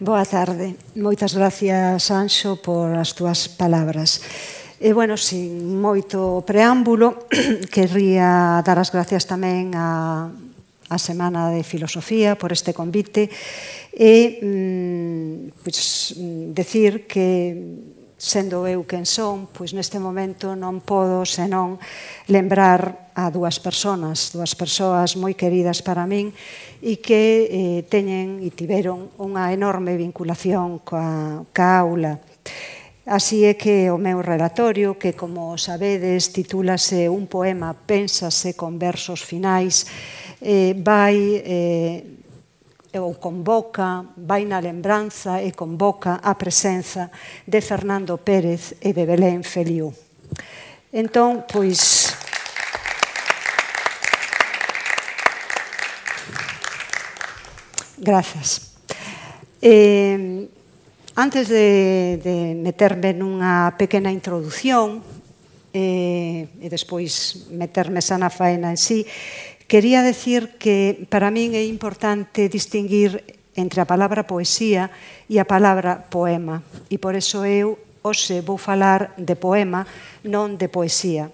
Boa tarde. Moitas gracias, Anxo, por as túas palabras. E, bueno, sin moito preámbulo, querría dar as gracias tamén a, a Semana de Filosofía por este convite e mm, pues, pois, mm, decir que sendo eu quen son, pois neste momento non podo senón lembrar a dúas persoas, dúas persoas moi queridas para min e que eh, teñen e tiveron unha enorme vinculación coa, coa aula. Así é que o meu relatorio, que como sabedes titúlase un poema Pénsase con versos finais, eh, vai eh, ou convoca, vai na lembranza e convoca a presenza de Fernando Pérez e de Belén Feliu. Entón, pois, Grazas. Eh, antes de, de meterme nunha pequena introdución eh, e despois meterme xa na faena en sí, Quería decir que para min é importante distinguir entre a palabra poesía e a palabra poema, e por eso eu hoxe vou falar de poema, non de poesía.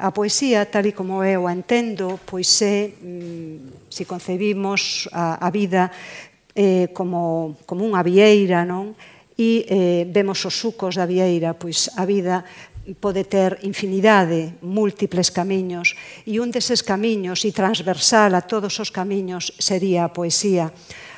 A poesía, tal e como eu a entendo, pois é, mm, se concebimos a, a vida eh, como, como unha vieira, non? e eh, vemos os sucos da vieira, pois a vida pode ter infinidade, múltiples camiños, e un deses camiños, e transversal a todos os camiños, sería a poesía.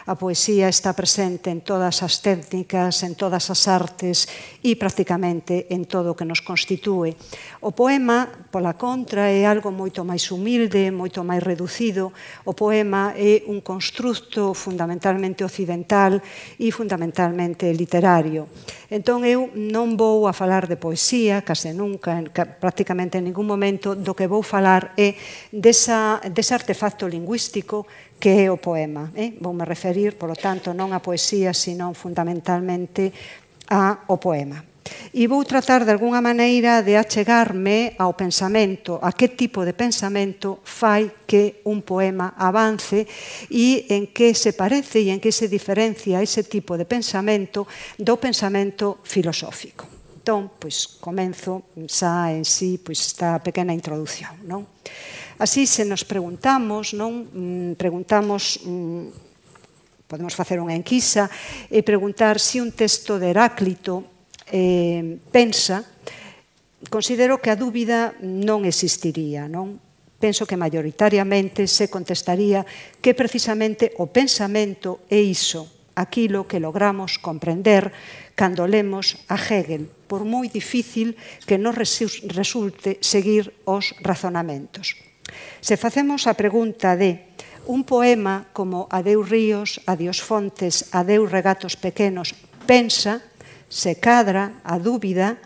A poesía está presente en todas as técnicas, en todas as artes e prácticamente en todo o que nos constitúe. O poema, pola contra, é algo moito máis humilde, moito máis reducido. O poema é un constructo fundamentalmente occidental e fundamentalmente literario. Entón, eu non vou a falar de poesía, case nunca, prácticamente en ningún momento, do que vou falar é desa, desa artefacto lingüístico que é o poema. Eh? Voume referir, polo tanto, non a poesía, sino fundamentalmente a o poema. E vou tratar de alguna maneira de achegarme ao pensamento, a que tipo de pensamento fai que un poema avance e en que se parece e en que se diferencia ese tipo de pensamento do pensamento filosófico. Entón, pois, comenzo xa en sí pois, esta pequena introdución. Non? Así, se nos preguntamos, non mm, preguntamos mm, podemos facer unha enquisa e preguntar se si un texto de Heráclito eh, pensa, considero que a dúbida non existiría, non? Penso que maioritariamente se contestaría que precisamente o pensamento é iso, aquilo que logramos comprender cando lemos a Hegel, por moi difícil que nos resulte seguir os razonamentos. Se facemos a pregunta de un poema como Adeus ríos, adiós fontes, adeus regatos pequenos, pensa, se cadra a dúbida,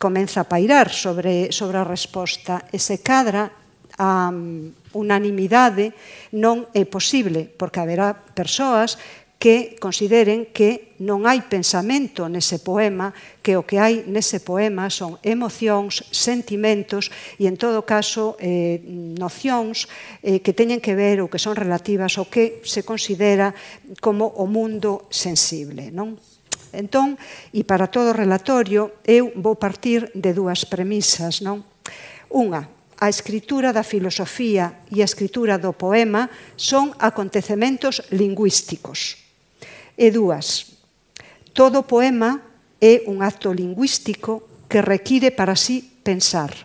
comeza a pairar sobre, sobre a resposta e se cadra a mm, unanimidade non é posible, porque haberá persoas que consideren que non hai pensamento nese poema, que o que hai nese poema son emocións, sentimentos e, en todo caso, eh, nocións eh, que teñen que ver ou que son relativas ao que se considera como o mundo sensible. Non? Entón, e para todo o relatorio, eu vou partir de dúas premisas. Non? Unha, a escritura da filosofía e a escritura do poema son acontecementos lingüísticos E dúas, todo poema é un acto lingüístico que require para sí pensar,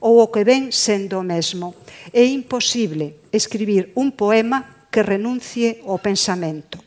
ou o que ven sendo o mesmo. É imposible escribir un poema que renuncie ao pensamento.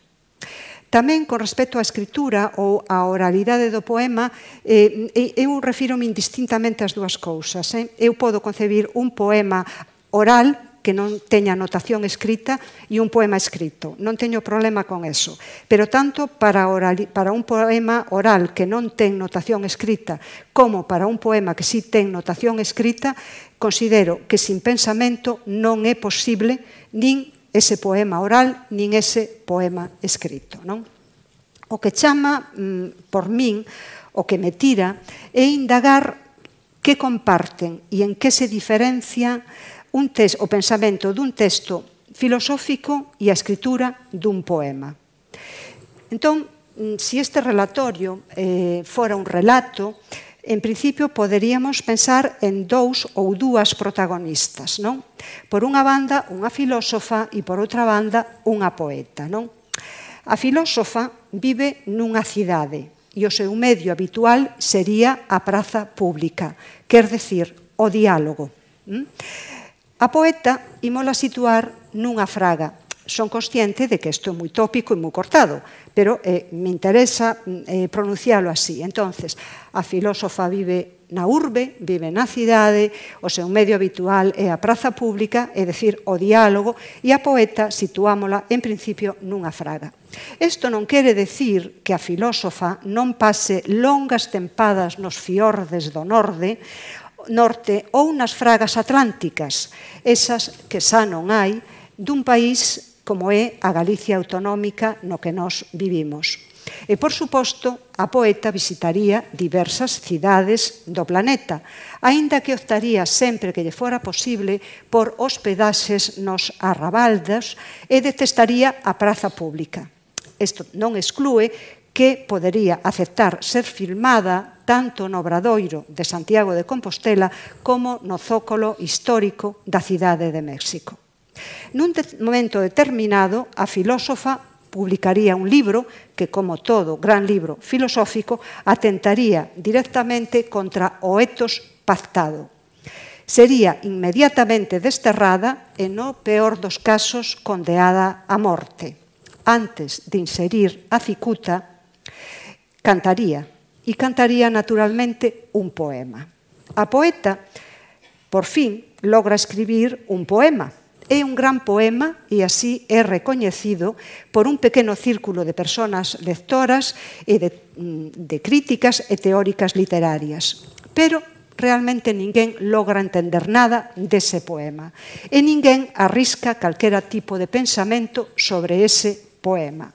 Tamén, con respecto á escritura ou á oralidade do poema, eh, eh eu refiro-me indistintamente ás dúas cousas. Eh? Eu podo concebir un poema oral que non teña anotación escrita e un poema escrito. Non teño problema con eso. Pero tanto para, oral, para un poema oral que non ten notación escrita como para un poema que sí ten notación escrita, considero que sin pensamento non é posible nin ese poema oral nin ese poema escrito. Non? O que chama mm, por min, o que me tira, é indagar que comparten e en que se diferencia un tes, o pensamento dun texto filosófico e a escritura dun poema. Entón, mm, se este relatorio eh, fora un relato, en principio poderíamos pensar en dous ou dúas protagonistas, non? Por unha banda, unha filósofa e por outra banda, unha poeta, non? A filósofa vive nunha cidade e o seu medio habitual sería a praza pública, quer decir, o diálogo. Non? Mm? A poeta imola situar nunha fraga. Son consciente de que isto é moi tópico e moi cortado, pero eh, me interesa mm, eh, pronuncialo así. Entonces, a filósofa vive na urbe, vive na cidade, o seu medio habitual é a praza pública, é decir, o diálogo, e a poeta situámola, en principio, nunha fraga. Isto non quere decir que a filósofa non pase longas tempadas nos fiordes do norde norte ou nas fragas atlánticas, esas que xa non hai dun país como é a Galicia autonómica no que nós vivimos. E, por suposto, a poeta visitaría diversas cidades do planeta, aínda que optaría sempre que lle fora posible por hospedaxes nos arrabaldas e detestaría a praza pública. Isto non exclúe que podería aceptar ser filmada tanto no Obradoiro de Santiago de Compostela como no Zócolo histórico da cidade de México. Nun momento determinado, a filósofa publicaría un libro que, como todo gran libro filosófico, atentaría directamente contra o etos pactado. Sería inmediatamente desterrada e no peor dos casos condeada a morte. Antes de inserir a cicuta, cantaría. E cantaría naturalmente un poema. A poeta, por fin, logra escribir un poema. É un gran poema e así é recoñecido por un pequeno círculo de persoas lectoras e de, mm, de críticas e teóricas literarias. Pero realmente ninguén logra entender nada dese poema e ninguén arrisca calquera tipo de pensamento sobre ese poema.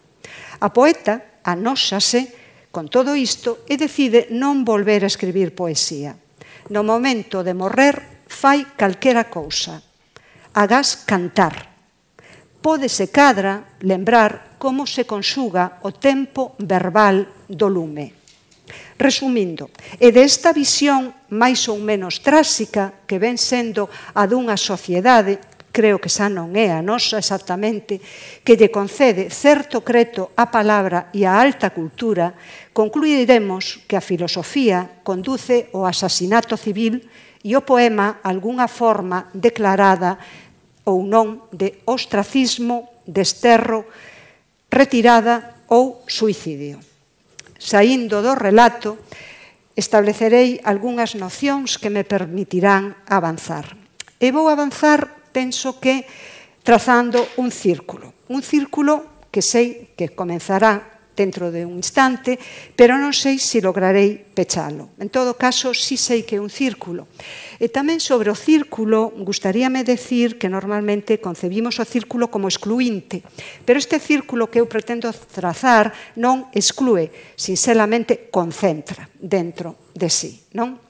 A poeta anoxase Con todo isto, e decide non volver a escribir poesía. No momento de morrer, fai calquera cousa. Agás cantar. Pódese cadra lembrar como se conxuga o tempo verbal do lume. Resumindo, e desta visión máis ou menos trásica que ven sendo a dunha sociedade creo que xa non é a nosa exactamente, que lle concede certo creto á palabra e á alta cultura, concluiremos que a filosofía conduce ao asasinato civil e o poema algunha forma declarada ou non de ostracismo, desterro, retirada ou suicidio. Saindo do relato, establecerei algunhas nocións que me permitirán avanzar. E vou avanzar penso que trazando un círculo. Un círculo que sei que comenzará dentro de un instante, pero non sei se lograrei pechalo. En todo caso, si sí sei que é un círculo. E tamén sobre o círculo, gustaríame decir que normalmente concebimos o círculo como excluinte, pero este círculo que eu pretendo trazar non exclúe, sinceramente concentra dentro de sí, non?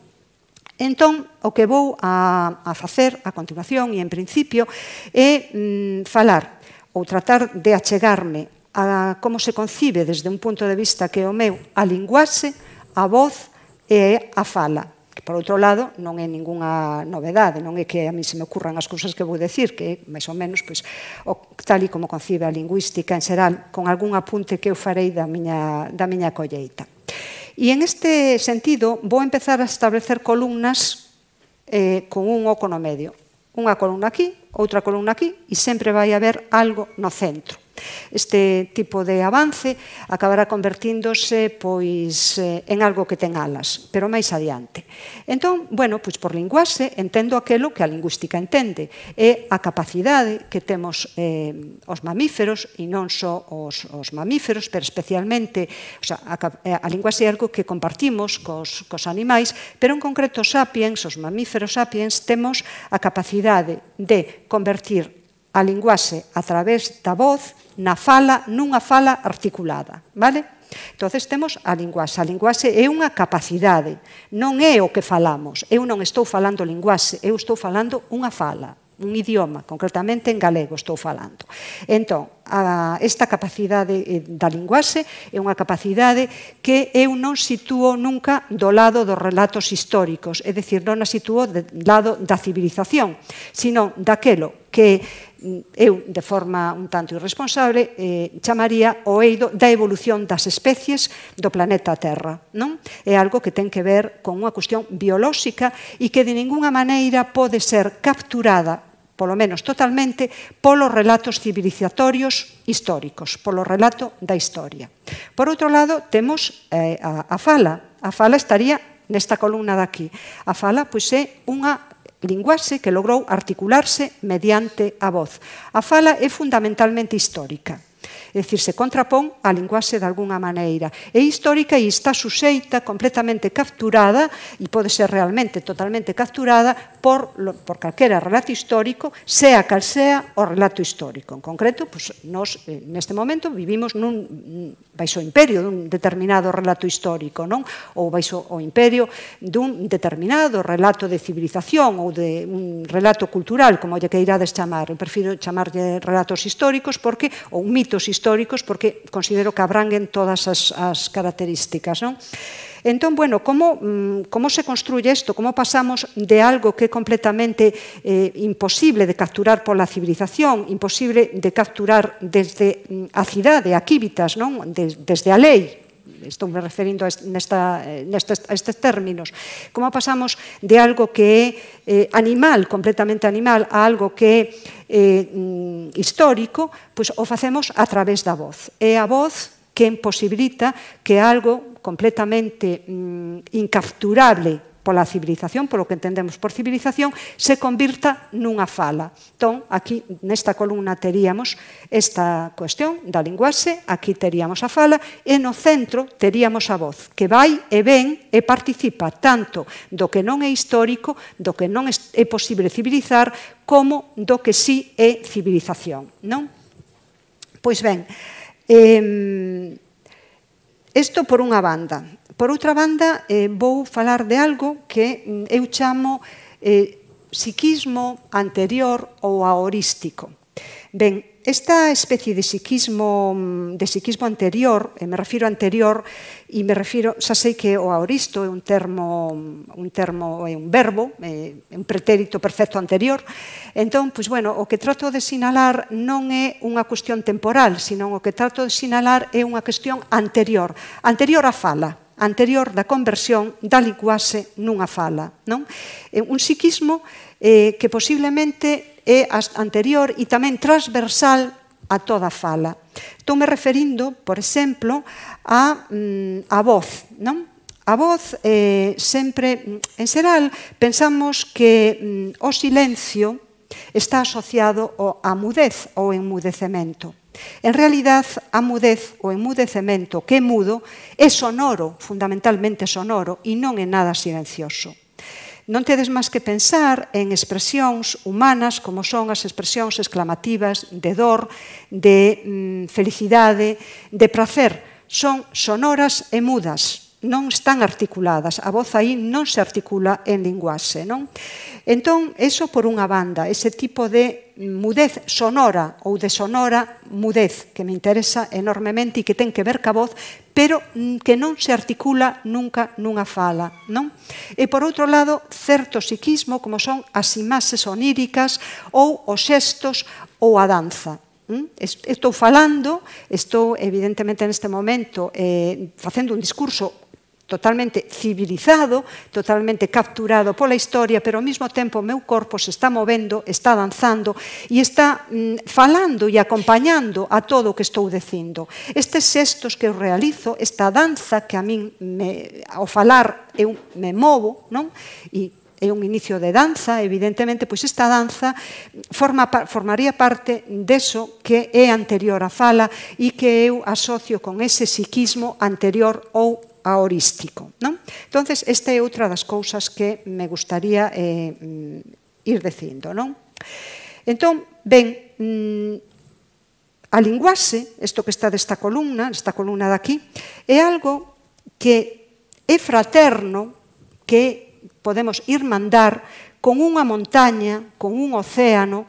Entón, o que vou a, a facer a continuación e en principio é mm, falar ou tratar de achegarme a como se concibe desde un punto de vista que é o meu a linguaxe, a voz e a fala que por outro lado non é ningunha novedade, non é que a mí se me ocurran as cousas que vou decir, que máis ou menos pois, o, tal e como concibe a lingüística en xeral, con algún apunte que eu farei da miña, da miña colleita. E en este sentido vou empezar a establecer columnas eh, con un oco no medio. Unha columna aquí, outra columna aquí e sempre vai haber algo no centro. Este tipo de avance acabará convertíndose pois eh, en algo que ten alas, pero máis adiante. Entón, bueno, pois por linguaxe entendo aquilo que a lingüística entende, é a capacidade que temos eh, os mamíferos e non só os, os mamíferos, pero especialmente, o sea, a, a linguaxe é algo que compartimos cos, cos animais, pero en concreto os sapiens, os mamíferos sapiens, temos a capacidade de convertir a linguaxe a través da voz na fala, nunha fala articulada, vale? Entonces temos a linguaxe. A linguaxe é unha capacidade, non é o que falamos. Eu non estou falando linguaxe, eu estou falando unha fala, un idioma, concretamente en galego estou falando. Entón, a esta capacidade eh, da linguaxe é unha capacidade que eu non sitúo nunca do lado dos relatos históricos, é dicir, non a sitúo do lado da civilización, sino daquelo que mm, eu, de forma un tanto irresponsable, eh, chamaría o eido da evolución das especies do planeta Terra. Non? É algo que ten que ver con unha cuestión biolóxica e que de ninguna maneira pode ser capturada polo menos totalmente, polos relatos civilizatorios históricos, polo relato da historia. Por outro lado, temos eh, a, a fala. A fala estaría nesta columna daqui. A fala, pois, é unha linguaxe que logrou articularse mediante a voz. A fala é fundamentalmente histórica É dicir, se contrapón a linguaxe de alguna maneira. É histórica e está suxeita, completamente capturada, e pode ser realmente totalmente capturada por, por calquera relato histórico, sea cal sea o relato histórico. En concreto, pues, pois, nós eh, neste momento vivimos nun baixo o imperio dun determinado relato histórico, non? Ou baixo o imperio dun determinado relato de civilización ou de un relato cultural, como lle queirades chamar. Eu prefiro chamarlle relatos históricos porque ou mitos históricos porque considero que abranguen todas as, as características, non? Entón, bueno, como, mm, como se construye isto? Como pasamos de algo que é completamente eh, imposible de capturar pola civilización, imposible de capturar desde mm, a cidade, a Quíbitas, non? De, desde a lei, estou me referindo a nesta, eh, nestes, a estes términos, como pasamos de algo que é eh, animal, completamente animal, a algo que é eh, mm, histórico, pois o facemos a través da voz. E a voz que imposibilita que algo completamente mm, incapturable pola civilización, polo que entendemos por civilización, se convirta nunha fala. Entón, aquí nesta columna teríamos esta cuestión da linguaxe, aquí teríamos a fala, e no centro teríamos a voz, que vai e ven e participa tanto do que non é histórico, do que non é posible civilizar, como do que sí é civilización. Non? Pois ben, Eh, Isto por unha banda. Por outra banda, eh, vou falar de algo que mm, eu chamo eh, psiquismo anterior ou aorístico. Ben, esta especie de psiquismo, mm, de psiquismo anterior, e me refiro anterior, e me refiro, xa sei que o aoristo é un termo, mm, un termo é un verbo, é un pretérito perfecto anterior, entón, pois bueno, o que trato de sinalar non é unha cuestión temporal, senón o que trato de sinalar é unha cuestión anterior, anterior á fala, anterior da conversión da linguaxe nunha fala. Non? Un psiquismo eh, que posiblemente é anterior e tamén transversal a toda fala. Estou me referindo, por exemplo, a, mm, a voz, non? A voz eh, sempre, mm, en xeral, pensamos que mm, o silencio está asociado ao a mudez ou enmudecemento. En realidad, a mudez ou enmudecemento que é mudo é sonoro, fundamentalmente sonoro, e non é nada silencioso. Non tedes máis que pensar en expresións humanas como son as expresións exclamativas de dor, de mm, felicidade, de prazer. Son sonoras e mudas, non están articuladas. A voz aí non se articula en linguaxe. Non? Entón, eso por unha banda, ese tipo de mudez sonora ou de sonora mudez que me interesa enormemente e que ten que ver ca voz, pero mm, que non se articula nunca nunha fala. Non? E por outro lado, certo psiquismo como son as imaxes oníricas ou os xestos ou a danza. Mm? Estou falando, estou evidentemente neste momento eh, facendo un discurso totalmente civilizado, totalmente capturado pola historia, pero ao mesmo tempo o meu corpo se está movendo, está danzando e está mm, falando e acompañando a todo o que estou dicindo. Estes xestos que eu realizo, esta danza que a min me, ao falar eu me movo, non? E é un inicio de danza, evidentemente, pois esta danza forma, formaría parte deso que é anterior á fala e que eu asocio con ese psiquismo anterior ou aorístico. Non? Entonces, esta é outra das cousas que me gustaría eh, mm, ir dicindo. Non? Entón, ben, mm, a linguaxe, isto que está desta columna, esta columna de aquí, é algo que é fraterno, que podemos ir mandar con unha montaña, con un océano,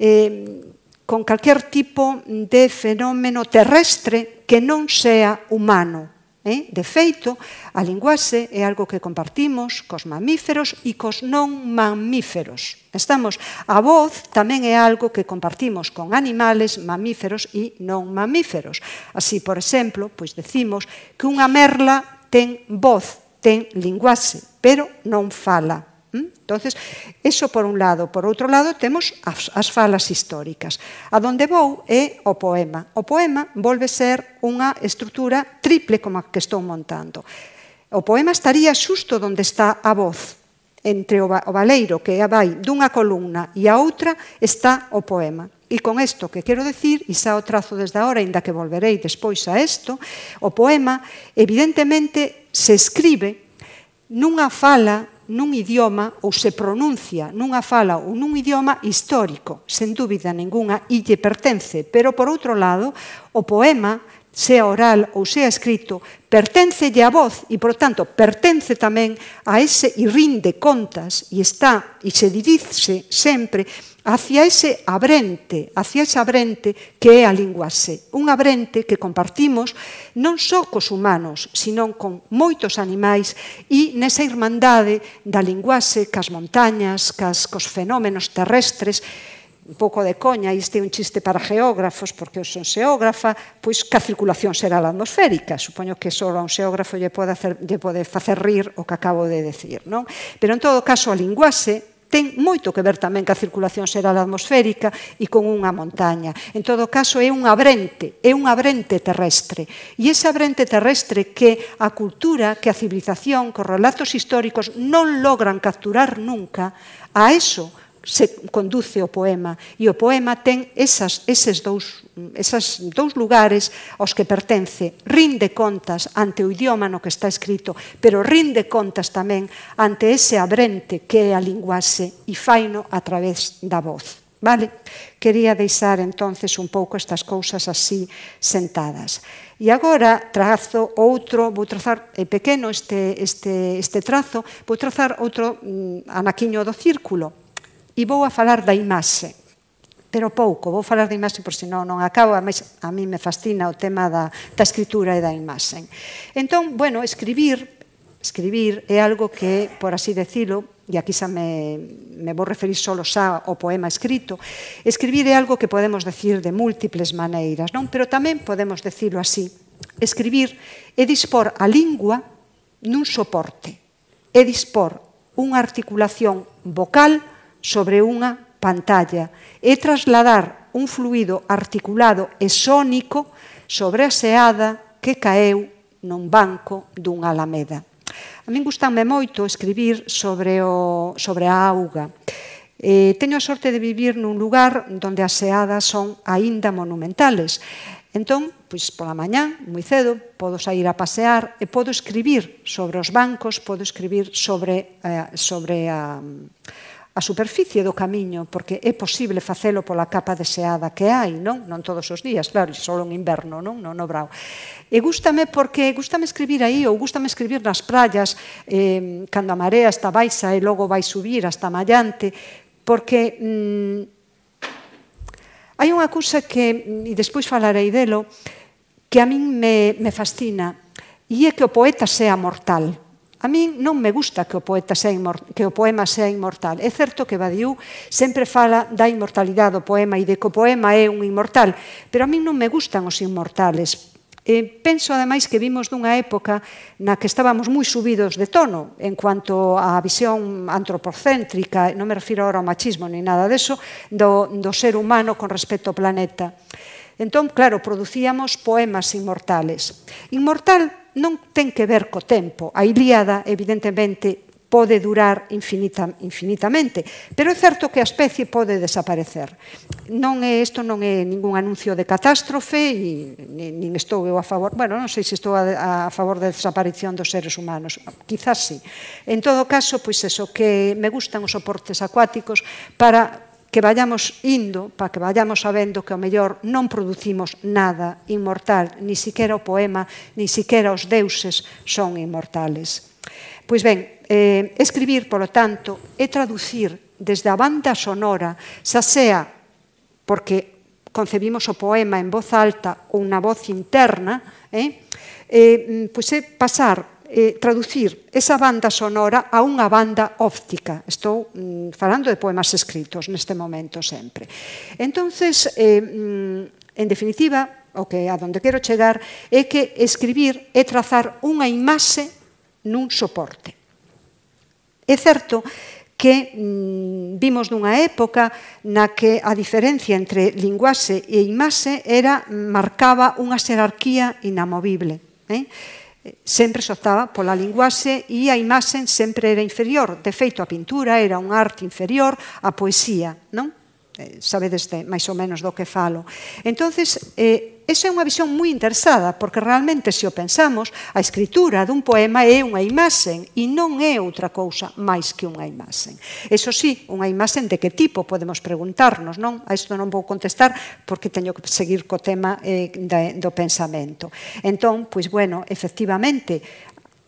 eh, con calquer tipo de fenómeno terrestre que non sea humano. Eh? De feito, a linguaxe é algo que compartimos cos mamíferos e cos non mamíferos. Estamos, a voz tamén é algo que compartimos con animales, mamíferos e non mamíferos. Así, por exemplo, pois decimos que unha merla ten voz, ten linguaxe, pero non fala. Entonces, eso por un lado. Por outro lado, temos as, as falas históricas. A donde vou é o poema. O poema volve ser unha estrutura triple como a que estou montando. O poema estaría xusto onde está a voz, entre o valeiro que vai dunha columna e a outra está o poema. E con isto que quero decir, e xa o trazo desde agora, inda que volverei despois a isto, o poema evidentemente se escribe nunha fala nun idioma ou se pronuncia nunha fala ou nun idioma histórico, sen dúbida ninguna, e lle pertence. Pero, por outro lado, o poema sea oral ou sea escrito, pertencelle a voz e, por tanto, pertence tamén a ese e rinde contas e está e se dirixe sempre hacia ese abrente, hacia ese abrente que é a linguaxe. Un abrente que compartimos non só cos humanos, senón con moitos animais e nesa irmandade da linguaxe, cas montañas, cas cos fenómenos terrestres, un pouco de coña, isto é un chiste para geógrafos, porque eu son xeógrafa, pois que a circulación será atmosférica. Supoño que só a un xeógrafo lle pode, hacer, lle pode facer rir o que acabo de decir. Non? Pero, en todo caso, a linguaxe ten moito que ver tamén ca circulación xeral atmosférica e con unha montaña. En todo caso, é un abrente, é un abrente terrestre. E ese abrente terrestre que a cultura, que a civilización, que os relatos históricos non logran capturar nunca, a eso se conduce o poema e o poema ten esas, eses dous, esas dous lugares aos que pertence. Rinde contas ante o idioma no que está escrito, pero rinde contas tamén ante ese abrente que é a linguaxe e faino a través da voz. Vale? Quería deixar entonces un pouco estas cousas así sentadas. E agora trazo outro, vou trazar é pequeno este, este, este trazo, vou trazar outro mm, anaquiño do círculo E vou a falar da imaxe, pero pouco, vou falar da imaxe por se non non acabo, a, a mí me fascina o tema da, da escritura e da imaxe. Entón, bueno, escribir, escribir é algo que, por así decilo, e aquí xa me, me vou referir solo xa ao poema escrito, escribir é algo que podemos decir de múltiples maneiras, non? pero tamén podemos decirlo así. Escribir é dispor a lingua nun soporte, é dispor unha articulación vocal sobre unha pantalla e trasladar un fluido articulado e sónico sobre a seada que caeu nun banco dunha alameda. A min gustanme moito escribir sobre, o, sobre a auga. Eh, teño a sorte de vivir nun lugar onde as seadas son aínda monumentales. Entón, pois pola mañá, moi cedo, podo sair a pasear e podo escribir sobre os bancos, podo escribir sobre, eh, sobre a, a superficie do camiño, porque é posible facelo pola capa deseada que hai, non? Non todos os días, claro, só en inverno, non? Non no brau. E gustame porque gustame escribir aí ou gustame escribir nas praias eh, cando a marea está baixa e logo vai subir hasta mallante, porque mm, hai unha cousa que, mm, e despois falarei delo, que a min me, me fascina, e é que o poeta sea mortal. A min non me gusta que o poeta sea que o poema sea inmortal. É certo que Badiou sempre fala da inmortalidade do poema e de que o poema é un inmortal, pero a min non me gustan os inmortales. E penso ademais que vimos dunha época na que estábamos moi subidos de tono en cuanto á visión antropocéntrica, non me refiro ahora ao machismo ni nada deso, do, do ser humano con respecto ao planeta. Entón, claro, producíamos poemas inmortales. Inmortal non ten que ver co tempo. A Ilíada, evidentemente, pode durar infinita, infinitamente, pero é certo que a especie pode desaparecer. Non é isto non é ningún anuncio de catástrofe e nin estou eu a favor, bueno, non sei se estou a, a favor da desaparición dos seres humanos, quizás sí. En todo caso, pois eso que me gustan os soportes acuáticos para que vayamos indo, para que vayamos sabendo que o mellor non producimos nada inmortal, ni siquiera o poema, ni siquiera os deuses son inmortales. Pois ben, eh, escribir, polo tanto, é traducir desde a banda sonora, xa sea porque concebimos o poema en voz alta ou na voz interna, eh, eh, pois é pasar eh, traducir esa banda sonora a unha banda óptica. Estou mm, falando de poemas escritos neste momento sempre. Entonces, eh, mm, en definitiva, o que a donde quero chegar é que escribir é trazar unha imaxe nun soporte. É certo que mm, vimos dunha época na que a diferencia entre linguaxe e imaxe era marcaba unha xerarquía inamovible. Eh? sempre xoctaba pola linguaxe e a imaxe sempre era inferior. De feito, a pintura era un arte inferior á poesía, non? Eh, sabedes de, máis ou menos do que falo. Entonces, eh, esa é unha visión moi interesada, porque realmente, se o pensamos, a escritura dun poema é unha imaxen e non é outra cousa máis que unha imaxen. Eso sí, unha imaxen de que tipo podemos preguntarnos, non? A isto non vou contestar porque teño que seguir co tema eh, da, do pensamento. Entón, pois bueno, efectivamente,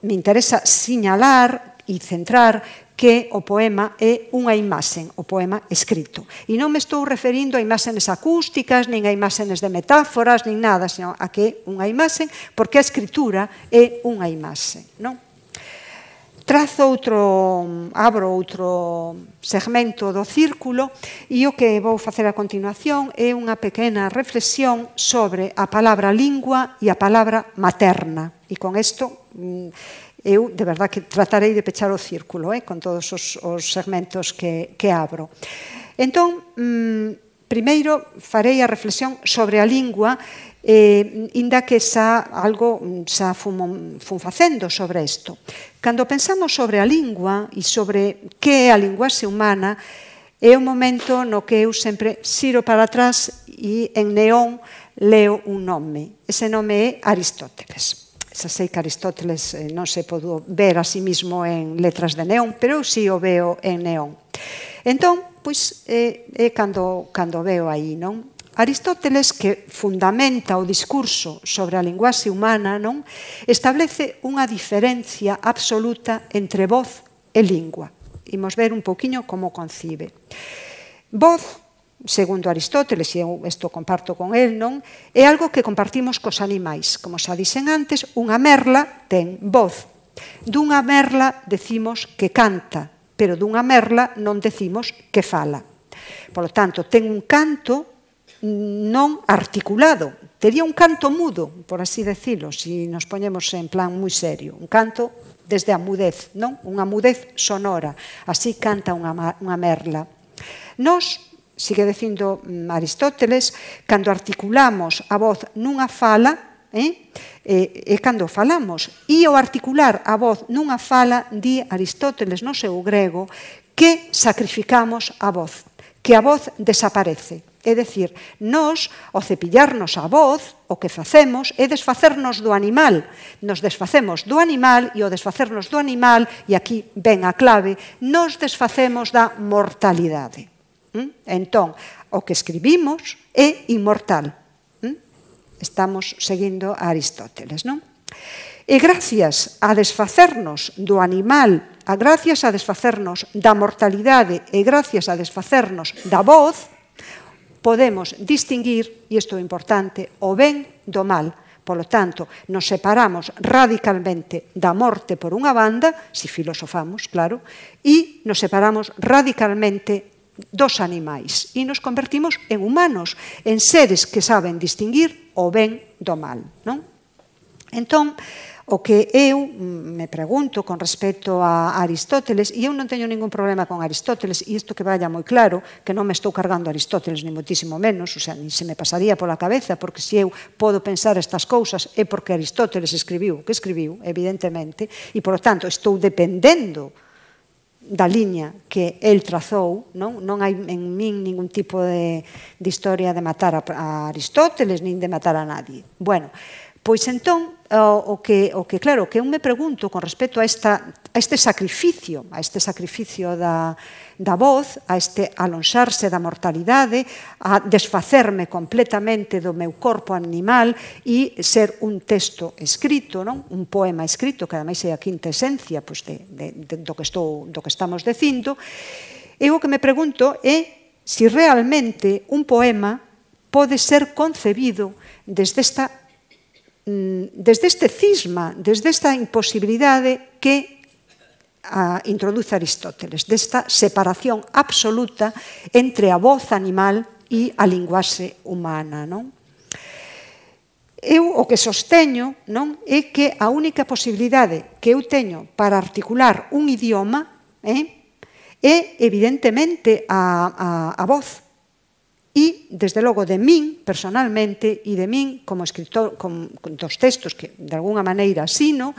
me interesa señalar e centrar que o poema é unha imaxen, o poema escrito. E non me estou referindo a imaxenes acústicas, nin a imaxenes de metáforas, nin nada, senón a que unha imaxen, porque a escritura é unha imaxe. Non? Trazo outro, abro outro segmento do círculo e o que vou facer a continuación é unha pequena reflexión sobre a palabra lingua e a palabra materna. E con isto mm, eu de verdad que tratarei de pechar o círculo eh, con todos os, os segmentos que, que abro. Entón, mm, primeiro farei a reflexión sobre a lingua eh, inda que xa algo mm, xa fun, fun facendo sobre isto. Cando pensamos sobre a lingua e sobre que é a linguaxe humana, é o momento no que eu sempre xiro para atrás e en neón leo un nome. Ese nome é Aristóteles xa sei que Aristóteles eh, non se podo ver a sí mismo en letras de neón, pero eu sí o veo en neón. Entón, pois é, é cando, cando veo aí, non? Aristóteles, que fundamenta o discurso sobre a linguaxe humana, non? establece unha diferencia absoluta entre voz e lingua. Imos ver un poquinho como concibe. Voz segundo Aristóteles, e eu isto comparto con él, non? É algo que compartimos cos animais. Como xa dixen antes, unha merla ten voz. Dunha merla decimos que canta, pero dunha merla non decimos que fala. Por lo tanto, ten un canto non articulado. Tería un canto mudo, por así decirlo, se si nos poñemos en plan moi serio. Un canto desde a mudez, non? Unha mudez sonora. Así canta unha, unha merla. Nos sigue dicindo Aristóteles, cando articulamos a voz nunha fala, eh, e, e cando falamos, e o articular a voz nunha fala, di Aristóteles no seu grego, que sacrificamos a voz, que a voz desaparece. É dicir, nós, ao cepillarnos a voz, o que facemos é desfacernos do animal. Nos desfacemos do animal e ao desfacernos do animal, e aquí ven a clave, nos desfacemos da mortalidade. Entón, o que escribimos é inmortal. Estamos seguindo a Aristóteles, non? E gracias a desfacernos do animal, a gracias a desfacernos da mortalidade e gracias a desfacernos da voz, podemos distinguir, e isto é importante, o ben do mal. Polo tanto, nos separamos radicalmente da morte por unha banda, se filosofamos, claro, e nos separamos radicalmente dos animais e nos convertimos en humanos, en seres que saben distinguir o ben do mal. Non? Entón, o que eu me pregunto con respecto a Aristóteles, e eu non teño ningún problema con Aristóteles, e isto que vaya moi claro, que non me estou cargando Aristóteles, ni moitísimo menos, o sea, ni se me pasaría pola cabeza, porque se eu podo pensar estas cousas é porque Aristóteles escribiu o que escribiu, evidentemente, e, por lo tanto, estou dependendo da liña que el trazou, non, non hai en min ningún tipo de, de historia de matar a, a Aristóteles nin de matar a nadie. Bueno, pois entón o que, o que claro, que eu me pregunto con respecto a, esta, a este sacrificio, a este sacrificio da, da voz, a este alonxarse da mortalidade, a desfacerme completamente do meu corpo animal e ser un texto escrito, non? un poema escrito, que ademais é a quinta esencia pois, de, de, de, do, que estou, do que estamos dicindo, eu o que me pregunto é se realmente un poema pode ser concebido desde esta Mm, desde este cisma, desde esta imposibilidade que a, introduce Aristóteles, desta separación absoluta entre a voz animal e a linguaxe humana. Non? Eu o que sosteño non é que a única posibilidade que eu teño para articular un idioma eh, é evidentemente a, a, a voz, e, desde logo, de min personalmente e de min como escritor con, con dos textos que de alguna maneira asino,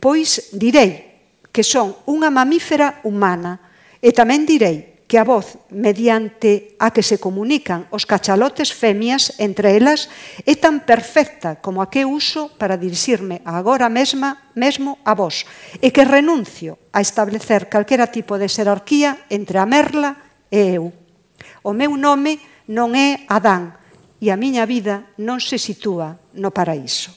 pois direi que son unha mamífera humana e tamén direi que a voz mediante a que se comunican os cachalotes femias entre elas é tan perfecta como a que uso para dirixirme agora mesma mesmo a vos e que renuncio a establecer calquera tipo de xerarquía entre a merla e eu. O meu nome é non é Adán e a miña vida non se sitúa no paraíso.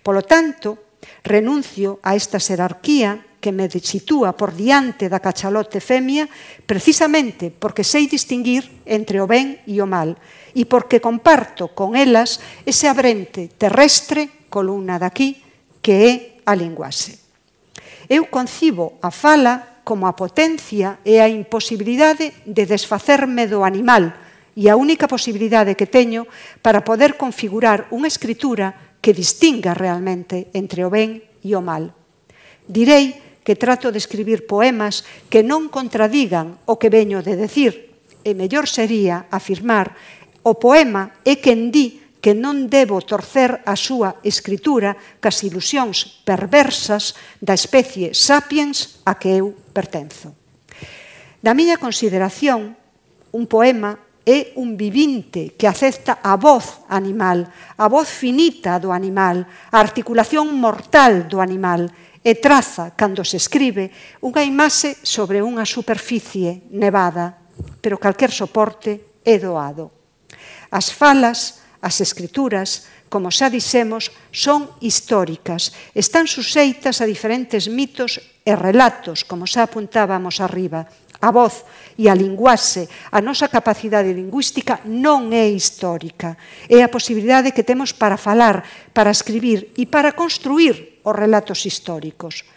Polo tanto, renuncio a esta xerarquía que me sitúa por diante da cachalote femia precisamente porque sei distinguir entre o ben e o mal e porque comparto con elas ese abrente terrestre, columna daqui, que é a linguaxe. Eu concibo a fala como a potencia e a imposibilidade de desfacerme do animal, e a única posibilidade que teño para poder configurar unha escritura que distinga realmente entre o ben e o mal. Direi que trato de escribir poemas que non contradigan o que veño de decir, e mellor sería afirmar o poema é quen di que non debo torcer a súa escritura cas ilusións perversas da especie sapiens a que eu pertenzo. Da miña consideración, un poema é un vivinte que acepta a voz animal, a voz finita do animal, a articulación mortal do animal e traza, cando se escribe, unha imaxe sobre unha superficie nevada, pero calquer soporte é doado. As falas, as escrituras, como xa dixemos, son históricas, están suseitas a diferentes mitos e relatos, como xa apuntábamos arriba. A voz e a linguaxe, a nosa capacidade lingüística non é histórica. É a posibilidade que temos para falar, para escribir e para construir os relatos históricos.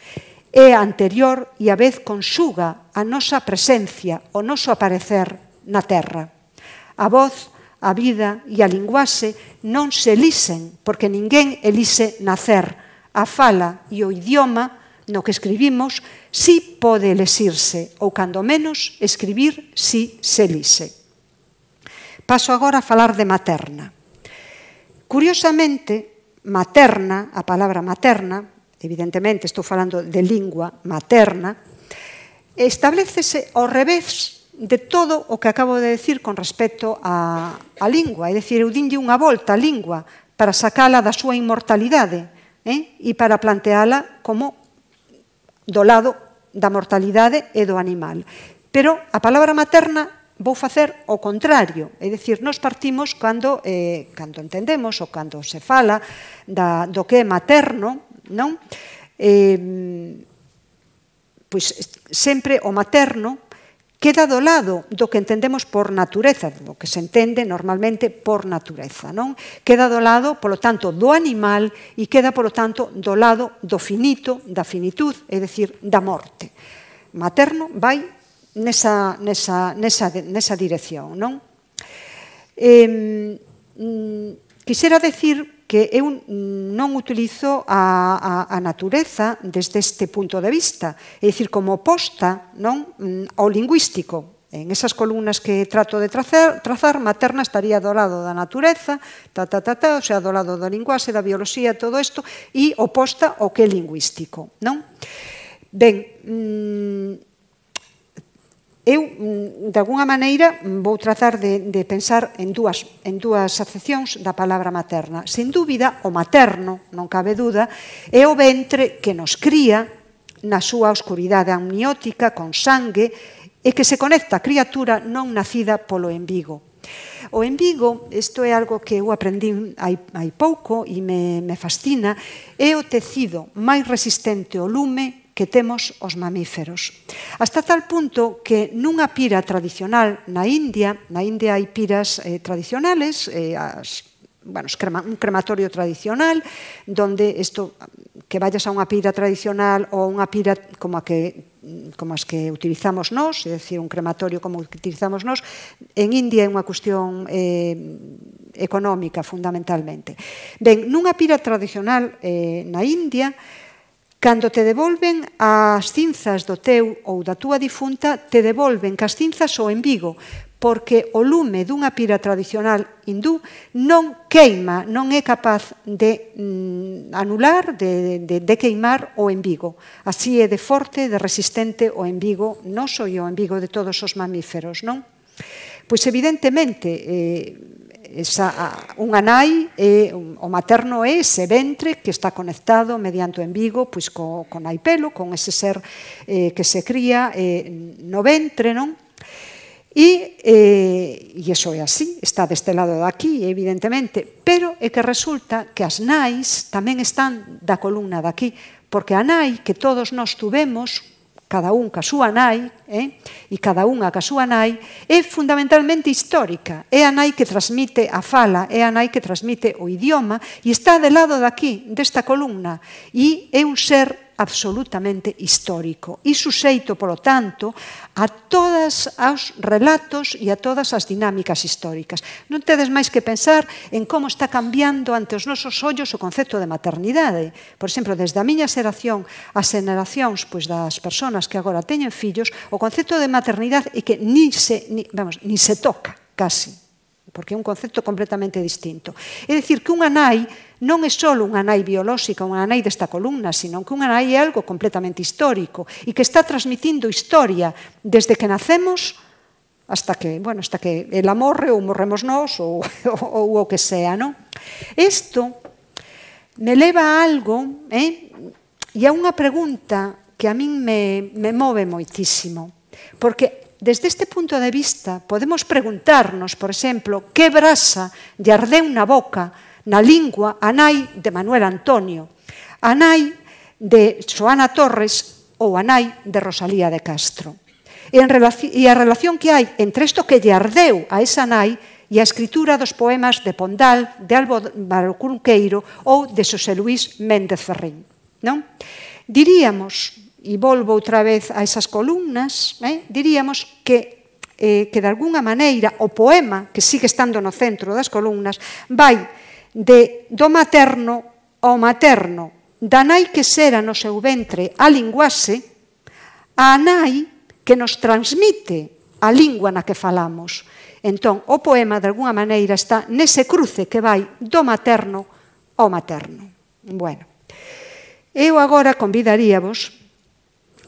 É anterior e a vez conxuga a nosa presencia, o noso aparecer na terra. A voz, a vida e a linguaxe non se elixen, porque ninguén elixe nacer. A fala e o idioma no que escribimos, si pode lesirse, ou cando menos, escribir si se lise. Paso agora a falar de materna. Curiosamente, materna, a palabra materna, evidentemente estou falando de lingua materna, establecese ao revés de todo o que acabo de decir con respecto á, a lingua. É dicir, eu dinlle unha volta a lingua para sacala da súa inmortalidade eh? e para planteala como do lado da mortalidade e do animal. Pero a palabra materna vou facer o contrario, é dicir, nos partimos cando, eh, cando entendemos ou cando se fala da, do que é materno, non? Eh, pois sempre o materno queda do lado do que entendemos por natureza, do que se entende normalmente por natureza, non? Queda do lado, polo tanto, do animal e queda, polo tanto, do lado do finito, da finitud, é dicir, da morte. Materno vai nesa, nesa, nesa, nesa dirección, non? Eh, quixera decir que eu non utilizo a, a, a natureza desde este punto de vista, é dicir, como oposta non, mm, ao lingüístico. En esas columnas que trato de trazar, trazar materna estaría do lado da natureza, ta, ta, ta, ta, o sea, do lado da linguaxe, da bioloxía, todo isto, e oposta ao que é lingüístico. Non? Ben, mmm, Eu, mm, de alguna maneira, mm, vou tratar de, de pensar en dúas, en dúas acepcións da palabra materna. Sen dúbida, o materno, non cabe dúda, é o ventre que nos cría na súa oscuridade amniótica, con sangue, e que se conecta a criatura non nacida polo envigo. O envigo, isto é algo que eu aprendí hai, hai pouco e me, me fascina, é o tecido máis resistente ao lume que temos os mamíferos. Hasta tal punto que nunha pira tradicional na India, na India hai piras eh, tradicionales, eh, as bueno, un crematorio tradicional donde isto que vayas a unha pira tradicional ou unha pira como a que como as que utilizamos nós, é dicir, un crematorio como que utilizamos nós, en India é unha cuestión eh, económica fundamentalmente. Ben, nunha pira tradicional eh, na India, Cando te devolven as cinzas do teu ou da túa difunta, te devolven cas cinzas en vigo, porque o lume dunha pira tradicional hindú non queima, non é capaz de mm, anular, de, de, de queimar o embigo. Así é de forte, de resistente o embigo, non só o embigo de todos os mamíferos, non? Pois evidentemente, eh, esa, unha nai é, o materno é ese ventre que está conectado mediante o embigo pois, co, con nai pelo, con ese ser eh, que se cría eh, no ventre, non? E, eh, e iso é así, está deste lado de aquí, evidentemente, pero é que resulta que as nais tamén están da columna daqui, porque a nai que todos nós tuvemos cada un ca súa nai, eh? e cada unha ca súa nai, é fundamentalmente histórica. É a nai que transmite a fala, é a nai que transmite o idioma, e está de lado daqui, desta columna, e é un ser absolutamente histórico e suxeito, polo tanto, a todas os relatos e a todas as dinámicas históricas. Non tedes máis que pensar en como está cambiando ante os nosos ollos o concepto de maternidade. Por exemplo, desde a miña xeración as xeracións pois, das persoas que agora teñen fillos, o concepto de maternidade é que ni se, ni, vamos, ni se toca, casi porque é un concepto completamente distinto. É dicir, que unha nai non é só unha nai biolóxica, unha nai desta columna, sino que unha nai é algo completamente histórico e que está transmitindo historia desde que nacemos hasta que, bueno, hasta que el amorre ou morremos nós ou, ou, ou o que sea, non? Isto me leva a algo, eh? e a unha pregunta que a min me, me move moitísimo, porque desde este punto de vista podemos preguntarnos, por exemplo, que brasa de ardeu na boca na lingua a nai de Manuel Antonio, a nai de Xoana Torres ou a nai de Rosalía de Castro. E, en relación, e a relación que hai entre isto que lle ardeu a esa nai e a escritura dos poemas de Pondal, de Albo Cunqueiro ou de Xosé Luís Méndez Ferrín. Non? Diríamos, e volvo outra vez a esas columnas, eh? diríamos que eh, que de alguna maneira o poema, que sigue estando no centro das columnas, vai de do materno ao materno, da nai que xera no seu ventre a linguaxe, a nai que nos transmite a lingua na que falamos. Entón, o poema, de alguna maneira, está nese cruce que vai do materno ao materno. Bueno, eu agora convidaríavos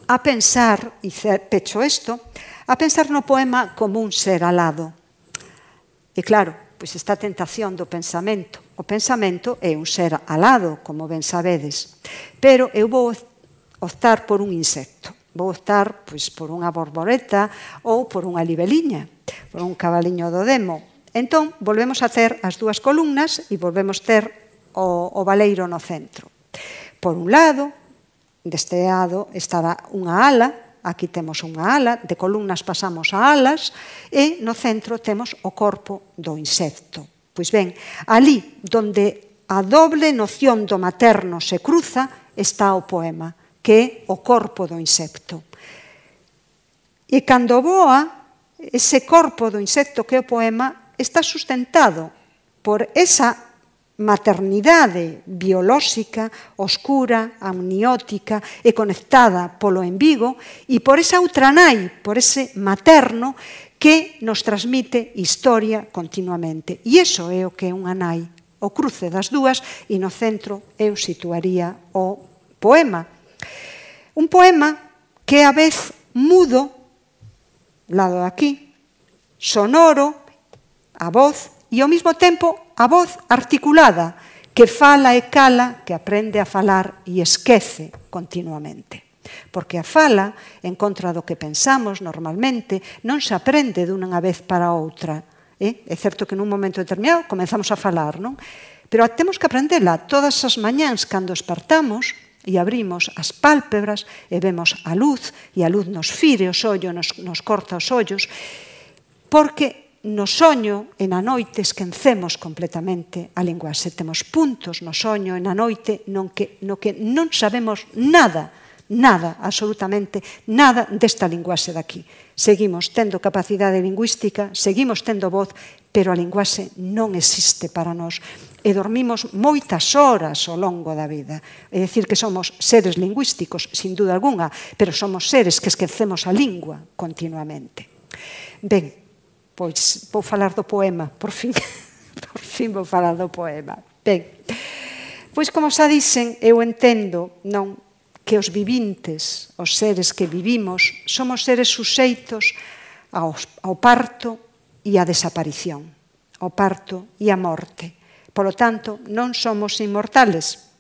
a pensar, e pecho isto, a pensar no poema como un ser alado. E claro, pois esta tentación do pensamento. O pensamento é un ser alado, como ben sabedes, pero eu vou optar por un insecto. Vou optar pois, por unha borboleta ou por unha libeliña, por un cabaliño do demo. Entón, volvemos a ter as dúas columnas e volvemos ter o, o valeiro no centro. Por un lado, deste lado estará unha ala Aquí temos unha ala, de columnas pasamos a alas e no centro temos o corpo do insecto. Pois ben, ali donde a doble noción do materno se cruza está o poema, que é o corpo do insecto. E cando voa, ese corpo do insecto que é o poema está sustentado por esa maternidade biolóxica, oscura, amniótica e conectada polo embigo e por esa outra nai, por ese materno que nos transmite historia continuamente. E iso é o que é unha nai, o cruce das dúas e no centro eu situaría o poema. Un poema que a vez mudo, lado de aquí, sonoro, a voz e ao mesmo tempo a voz articulada que fala e cala, que aprende a falar e esquece continuamente. Porque a fala, en contra do que pensamos normalmente, non se aprende dunha vez para outra. Eh? É certo que nun momento determinado comenzamos a falar, non? Pero temos que aprendela todas as mañáns cando espartamos e abrimos as pálpebras e vemos a luz e a luz nos fire os ollos, nos, nos corta os ollos, porque no soño e na noite esquecemos completamente a linguaxe. Temos puntos no soño e na noite non que, no que non sabemos nada, nada, absolutamente nada desta linguaxe daqui. Seguimos tendo capacidade lingüística, seguimos tendo voz, pero a linguaxe non existe para nós e dormimos moitas horas ao longo da vida. É dicir que somos seres lingüísticos, sin dúda alguna, pero somos seres que esquecemos a lingua continuamente. Ben, Pois vou falar do poema, por fin. por fin vou falar do poema. Ben. Pois como xa dicen, eu entendo, non, que os vivintes, os seres que vivimos, somos seres suxeitos ao, ao parto e á desaparición, ao parto e á morte. Por lo tanto, non somos inmortales,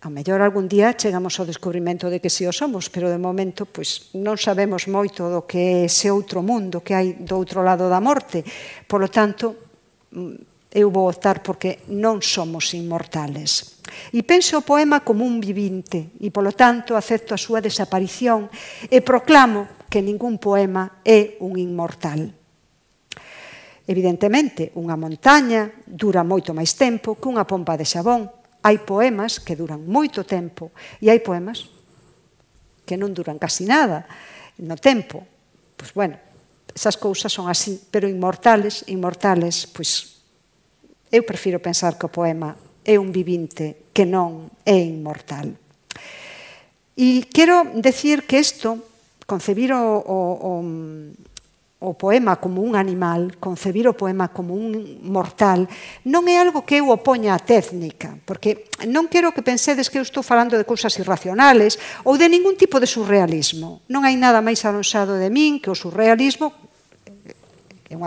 a mellor algún día chegamos ao descubrimento de que si o somos, pero de momento pois, non sabemos moito do que é ese outro mundo que hai do outro lado da morte. Por lo tanto, mm, eu vou optar porque non somos inmortales. E penso o poema como un vivinte e, polo tanto, acepto a súa desaparición e proclamo que ningún poema é un inmortal. Evidentemente, unha montaña dura moito máis tempo que unha pompa de xabón, Hai poemas que duran moito tempo e hai poemas que non duran casi nada no tempo. Pois bueno, esas cousas son así, pero inmortales, inmortales, pois eu prefiro pensar que o poema é un vivinte que non é inmortal. E quero decir que isto, concebir o, o, o o poema como un animal, concebir o poema como un mortal, non é algo que eu opoña á técnica, porque non quero que pensedes que eu estou falando de cousas irracionales ou de ningún tipo de surrealismo. Non hai nada máis alonxado de min que o surrealismo é unha,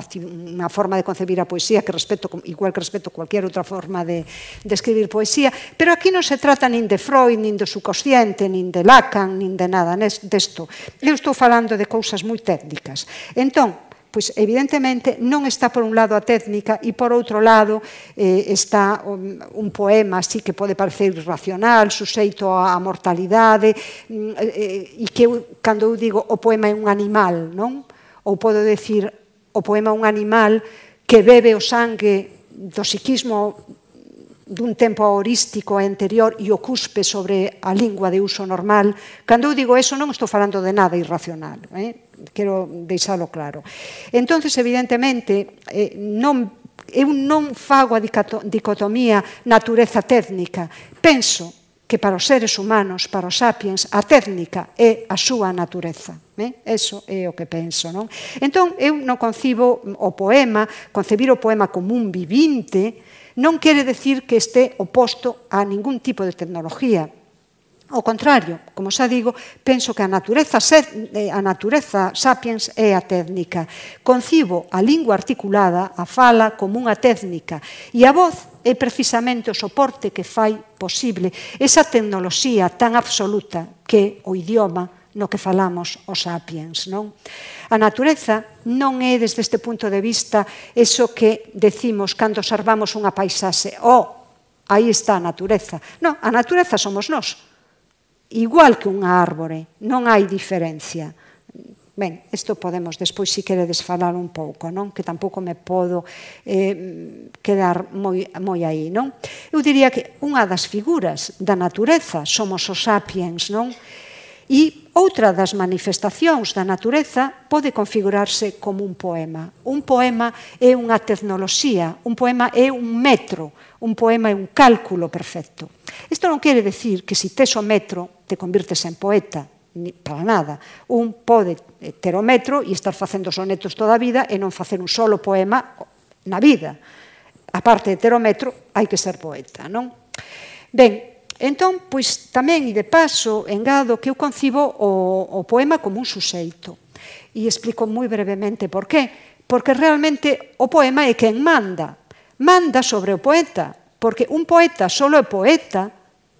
unha forma de concebir a poesía que respecto, igual que respecto a cualquier outra forma de, de escribir poesía, pero aquí non se trata nin de Freud, nin do subconsciente, nin de Lacan, nin de nada desto. Eu estou falando de cousas moi técnicas. Entón, pois evidentemente non está por un lado a técnica e por outro lado eh, está un, um, un poema así que pode parecer irracional, suxeito á mortalidade mm, eh, eh, e que eu, cando eu digo o poema é un animal, non? Ou podo decir o poema Un animal que bebe o sangue do psiquismo dun tempo aurístico anterior e o cuspe sobre a lingua de uso normal, cando eu digo eso non estou falando de nada irracional, eh? quero deixalo claro. Entonces, evidentemente, eh, non, eu non fago a dicotomía natureza técnica, penso que para os seres humanos, para os sapiens, a técnica é a súa natureza. Eh? Eso é o que penso. Non? Entón, eu non concibo o poema, concebir o poema como un vivinte, non quere decir que este oposto a ningún tipo de tecnología, Ao contrario, como xa digo, penso que a natureza, eh, a natureza sapiens é a técnica. Concibo a lingua articulada, a fala, como unha técnica e a voz é precisamente o soporte que fai posible esa tecnoloxía tan absoluta que o idioma no que falamos os sapiens, non? A natureza non é desde este punto de vista eso que decimos cando observamos unha paisaxe, oh, aí está a natureza. Non, a natureza somos nós igual que unha árbore, non hai diferencia. Ben, isto podemos despois si queredes falar un pouco, non? Que tampouco me podo eh, quedar moi, moi aí, non? Eu diría que unha das figuras da natureza somos os sapiens, non? E outra das manifestacións da natureza pode configurarse como un poema. Un poema é unha tecnoloxía, un poema é un metro, un poema é un cálculo perfecto. Isto non quere decir que se si tes o metro te convirtes en poeta, ni para nada. Un pode ter o metro e estar facendo sonetos toda a vida e non facer un solo poema na vida. A parte de ter o metro, hai que ser poeta, non? Ben, Entón, pois tamén, e de paso, engado que eu concibo o, o poema como un suxeito. E explico moi brevemente por qué. Porque realmente o poema é quen manda. Manda sobre o poeta, porque un poeta solo é poeta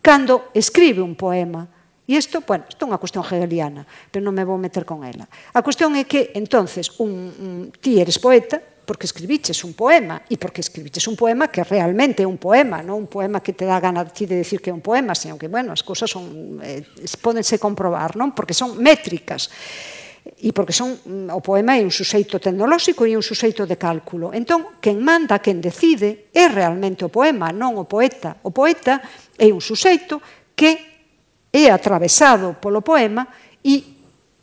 cando escribe un poema. E isto, bueno, isto é unha cuestión hegeliana, pero non me vou meter con ela. A cuestión é que, entonces, un, un, ti eres poeta, porque escribiches un poema e porque escribiches un poema que realmente é un poema, non un poema que te dá gana de ti de decir que é un poema, senón que, bueno, as cousas son, eh, pódense comprobar, non? Porque son métricas e porque son mm, o poema é un suxeito tecnolóxico e un suxeito de cálculo. Entón, quen manda, quen decide, é realmente o poema, non o poeta. O poeta é un suxeito que é atravesado polo poema e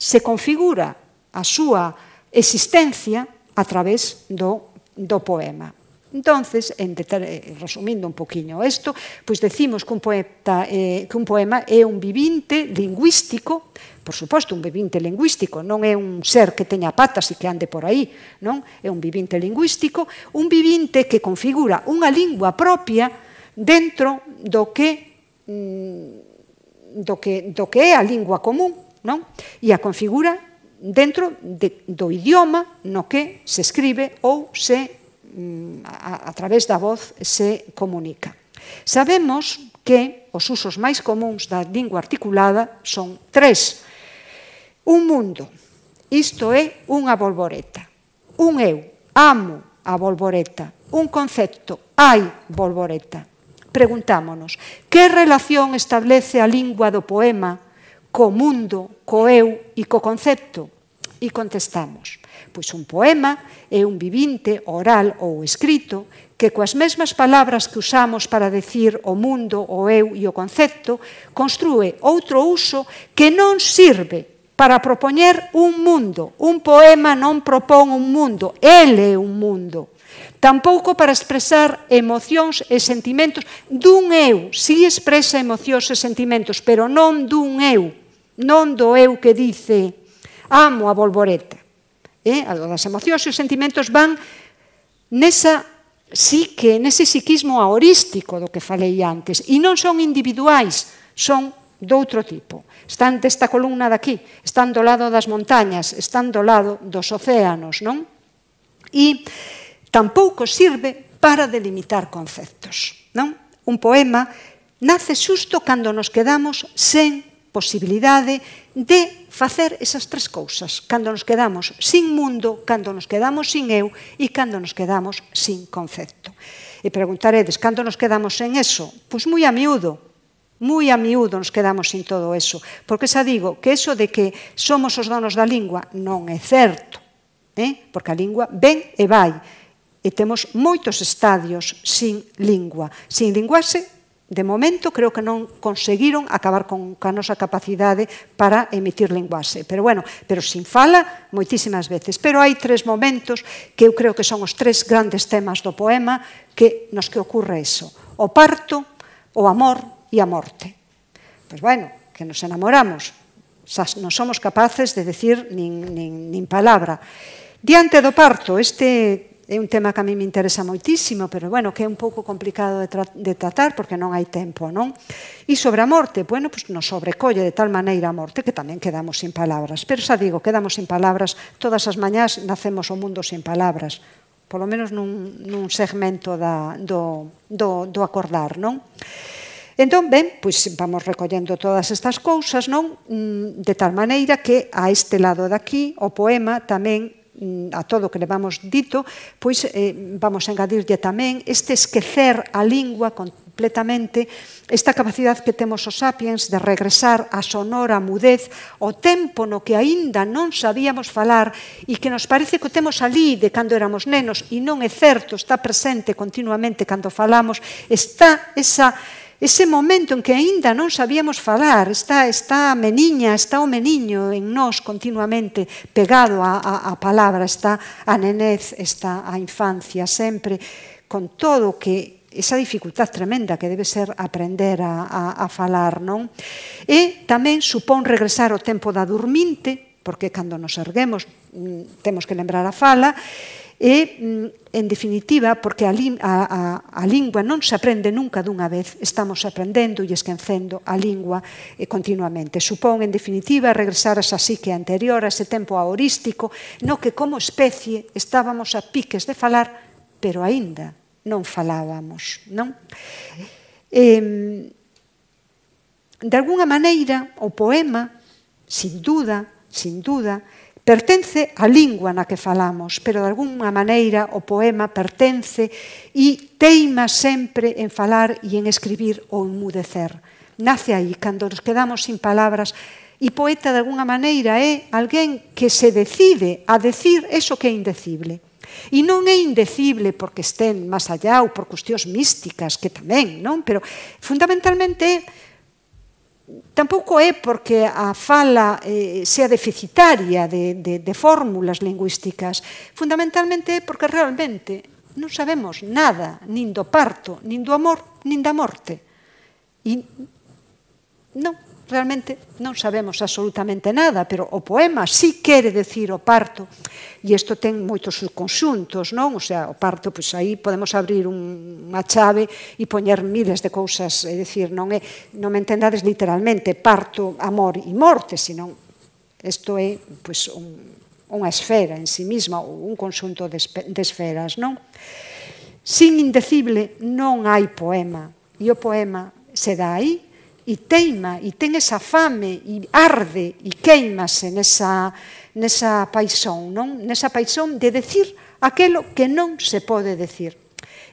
se configura a súa existencia a través do, do poema. Entonces, en eh, resumindo un poquinho isto, pois decimos que un poeta eh, que un poema é un vivinte lingüístico, por suposto, un vivinte lingüístico, non é un ser que teña patas e que ande por aí, non? É un vivinte lingüístico, un vivinte que configura unha lingua propia dentro do que mm, do que do que é a lingua común, non? E a configura dentro de, do idioma no que se escribe ou se mm, a, a través da voz se comunica. Sabemos que os usos máis comuns da lingua articulada son tres. Un mundo, isto é unha bolboreta. Un eu, amo a bolboreta. Un concepto, hai bolboreta. Preguntámonos, que relación establece a lingua do poema co mundo, co eu e co concepto? E contestamos, pois un poema é un vivinte oral ou escrito que coas mesmas palabras que usamos para decir o mundo, o eu e o concepto, construe outro uso que non sirve para propoñer un mundo. Un poema non propón un mundo, ele é un mundo. Tampouco para expresar emocións e sentimentos dun eu, si expresa emocións e sentimentos, pero non dun eu non do eu que dice amo a bolboreta. Eh? As emocións e os sentimentos van nesa psique, nese psiquismo aorístico do que falei antes. E non son individuais, son doutro tipo. Están desta columna daqui, están do lado das montañas, están do lado dos océanos, non? E tampouco sirve para delimitar conceptos, non? Un poema nace xusto cando nos quedamos sen posibilidade de facer esas tres cousas cando nos quedamos sin mundo, cando nos quedamos sin eu e cando nos quedamos sin concepto. E preguntaredes, cando nos quedamos en eso? Pois moi a miúdo, moi a miúdo nos quedamos sin todo eso, porque xa digo que eso de que somos os donos da lingua non é certo, eh? porque a lingua ven e vai, e temos moitos estadios sin lingua, sin linguaxe De momento, creo que non conseguiron acabar con a nosa capacidade para emitir linguaxe. Pero bueno, pero sin fala moitísimas veces. Pero hai tres momentos que eu creo que son os tres grandes temas do poema que nos que ocurre eso. O parto, o amor e a morte. Pois bueno, que nos enamoramos. Xa non somos capaces de decir nin, nin, nin palabra. Diante do parto, este É un tema que a mí me interesa moitísimo, pero bueno, que é un pouco complicado de, tra de tratar porque non hai tempo, non? E sobre a morte, bueno, pois pues nos sobrecolle de tal maneira a morte que tamén quedamos sin palabras. Pero xa digo, quedamos sin palabras, todas as mañás nacemos o mundo sin palabras, polo menos nun, nun segmento da, do, do, do acordar, non? Entón, ben, pois vamos recollendo todas estas cousas, non? Mm, de tal maneira que a este lado daqui o poema tamén Mm, a todo o que levamos dito, pois eh, vamos a engadirlle tamén este esquecer a lingua completamente, esta capacidade que temos os sapiens de regresar a sonora mudez, o tempo no que aínda non sabíamos falar e que nos parece que o temos ali de cando éramos nenos e non é certo, está presente continuamente cando falamos, está esa ese momento en que aínda non sabíamos falar, está, está a meniña, está o meniño en nós continuamente pegado a, a, a palabra, está a nenez, está a infancia, sempre, con todo que esa dificultad tremenda que debe ser aprender a, a, a falar, non? E tamén supón regresar ao tempo da durminte, porque cando nos erguemos mm, temos que lembrar a fala, E, mm, en definitiva, porque a, a, a lingua non se aprende nunca dunha vez, estamos aprendendo e esquecendo a lingua e eh, continuamente. Supón, en definitiva, regresar a esa psique anterior, a ese tempo aorístico, no que como especie estábamos a piques de falar, pero aínda non falábamos. Non? Eh, de alguna maneira, o poema, sin duda, sin duda, Pertence á lingua na que falamos, pero de alguna maneira o poema pertence e teima sempre en falar e en escribir ou enmudecer. Nace aí, cando nos quedamos sin palabras, e poeta de alguna maneira é alguén que se decide a decir eso que é indecible. E non é indecible porque estén máis allá ou por cuestións místicas que tamén, non? Pero fundamentalmente é tampouco é porque a fala eh, sea deficitaria de, de, de fórmulas lingüísticas, fundamentalmente é porque realmente non sabemos nada, nin do parto, nin do amor, nin da morte. E non, realmente non sabemos absolutamente nada, pero o poema sí quere decir o parto, e isto ten moitos subconxuntos, non? O sea, o parto, pois aí podemos abrir un, unha chave e poñer miles de cousas, é dicir, non, é, non me entendades literalmente, parto, amor e morte, senón isto é pois, un, unha esfera en sí mesma, un conxunto de, de esferas, non? Sin indecible non hai poema, e o poema se dá aí e teima, e ten esa fame, e arde, e queimase nesa, nesa paixón, non? Nesa paixón de decir aquelo que non se pode decir.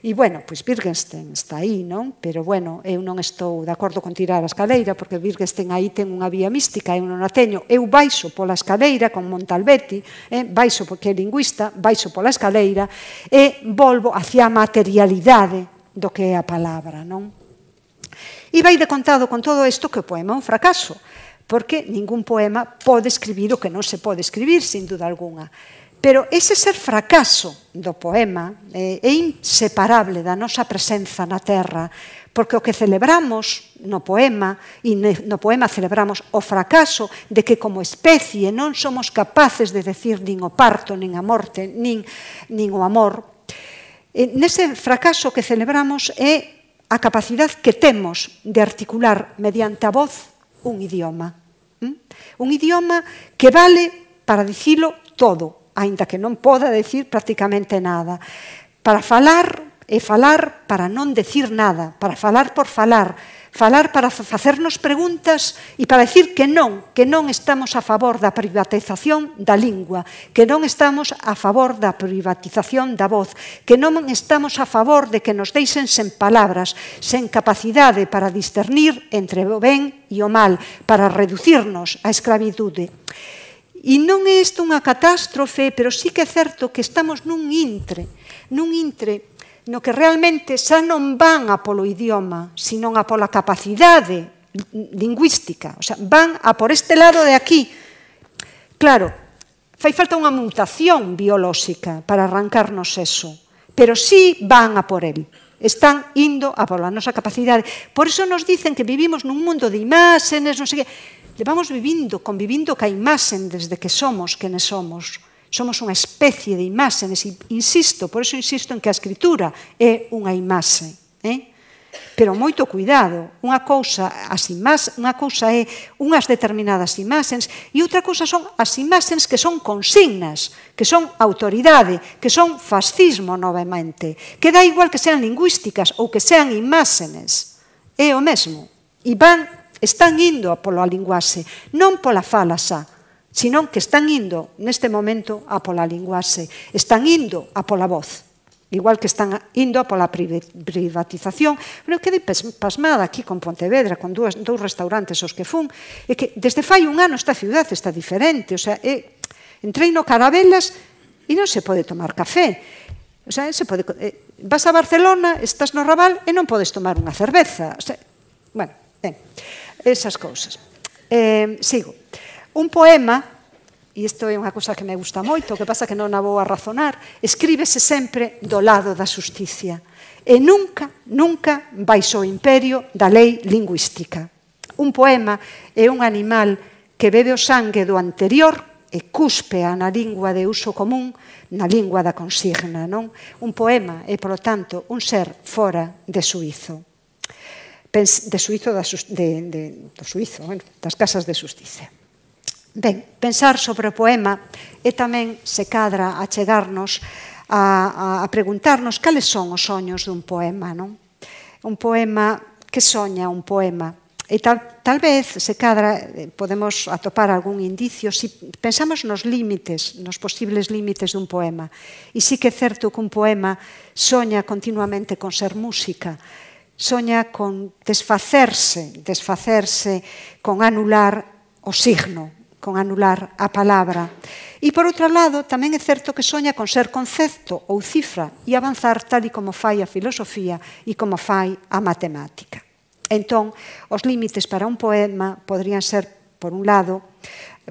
E, bueno, pois Wittgenstein está aí, non? Pero, bueno, eu non estou de acordo con tirar a escaleira, porque Wittgenstein aí ten unha vía mística, eu non a teño. Eu baixo pola escaleira con Montalbetti, eh? baixo porque é lingüista, baixo pola escaleira, e volvo hacia a materialidade do que é a palabra, non? E vai de contado con todo isto que o poema é un fracaso, porque ningún poema pode escribir o que non se pode escribir, sin duda alguna. Pero ese ser fracaso do poema eh, é inseparable da nosa presenza na Terra, porque o que celebramos no poema, e no poema celebramos o fracaso de que como especie non somos capaces de decir nin o parto, nin a morte, nin, nin o amor, e eh, nese fracaso que celebramos é a capacidade que temos de articular mediante a voz un idioma. Un idioma que vale para dicilo todo, aínda que non poda decir prácticamente nada. Para falar e falar para non decir nada, para falar por falar, falar para facernos preguntas e para decir que non, que non estamos a favor da privatización da lingua, que non estamos a favor da privatización da voz, que non estamos a favor de que nos deixen sen palabras, sen capacidade para discernir entre o ben e o mal, para reducirnos a escravitude. E non é isto unha catástrofe, pero sí que é certo que estamos nun intre, nun intre no que realmente xa non van a polo idioma, sino a pola capacidade lingüística, o sea, van a por este lado de aquí. Claro, fai falta unha mutación biolóxica para arrancarnos eso, pero sí van a por él. Están indo a pola nosa capacidade. Por eso nos dicen que vivimos nun mundo de imáxenes, non sei que. Levamos vivindo, convivindo ca imaxen desde que somos quenes somos. Somos unha especie de imaxe, insisto, por eso insisto en que a escritura é unha imaxe. Eh? Pero moito cuidado, unha cousa, as imaxes, unha cousa é unhas determinadas imaxens e outra cousa son as imaxens que son consignas, que son autoridade, que son fascismo novamente, que dá igual que sean lingüísticas ou que sean imaxes. É o mesmo. E van, están indo polo a linguaxe, non pola fala xa, senón que están indo neste momento a pola linguaxe, están indo a pola voz igual que están indo a pola privatización. Pero eu quedei pasmada aquí con Pontevedra, con dúas, dous restaurantes os que fun, e que desde fai un ano esta ciudad está diferente. O sea, e, entrei no Carabelas e non se pode tomar café. O sea, se pode, e, eh, vas a Barcelona, estás no Raval e non podes tomar unha cerveza. O sea, bueno, ben, esas cousas. Eh, sigo. Sigo. Un poema, e isto é unha cosa que me gusta moito, que pasa que non a vou a razonar, escríbese sempre do lado da justicia. E nunca, nunca baixo o imperio da lei lingüística. Un poema é un animal que bebe o sangue do anterior e cuspe a na lingua de uso común, na lingua da consigna, non? Un poema é, polo tanto, un ser fora de suizo. De suizo da, de, de, do suizo, bueno, das casas de justicia. Ben, pensar sobre o poema e tamén se cadra a chegarnos a, a, a preguntarnos cales son os soños dun poema, non? Un poema, que soña un poema? E tal, tal vez se cadra eh, podemos atopar algún indicio se si pensamos nos límites, nos posibles límites dun poema. E sí que é certo que un poema soña continuamente con ser música, soña con desfacerse, desfacerse, con anular o signo, con anular a palabra. E, por outro lado, tamén é certo que soña con ser concepto ou cifra e avanzar tal e como fai a filosofía e como fai a matemática. Entón, os límites para un poema podrían ser, por un lado,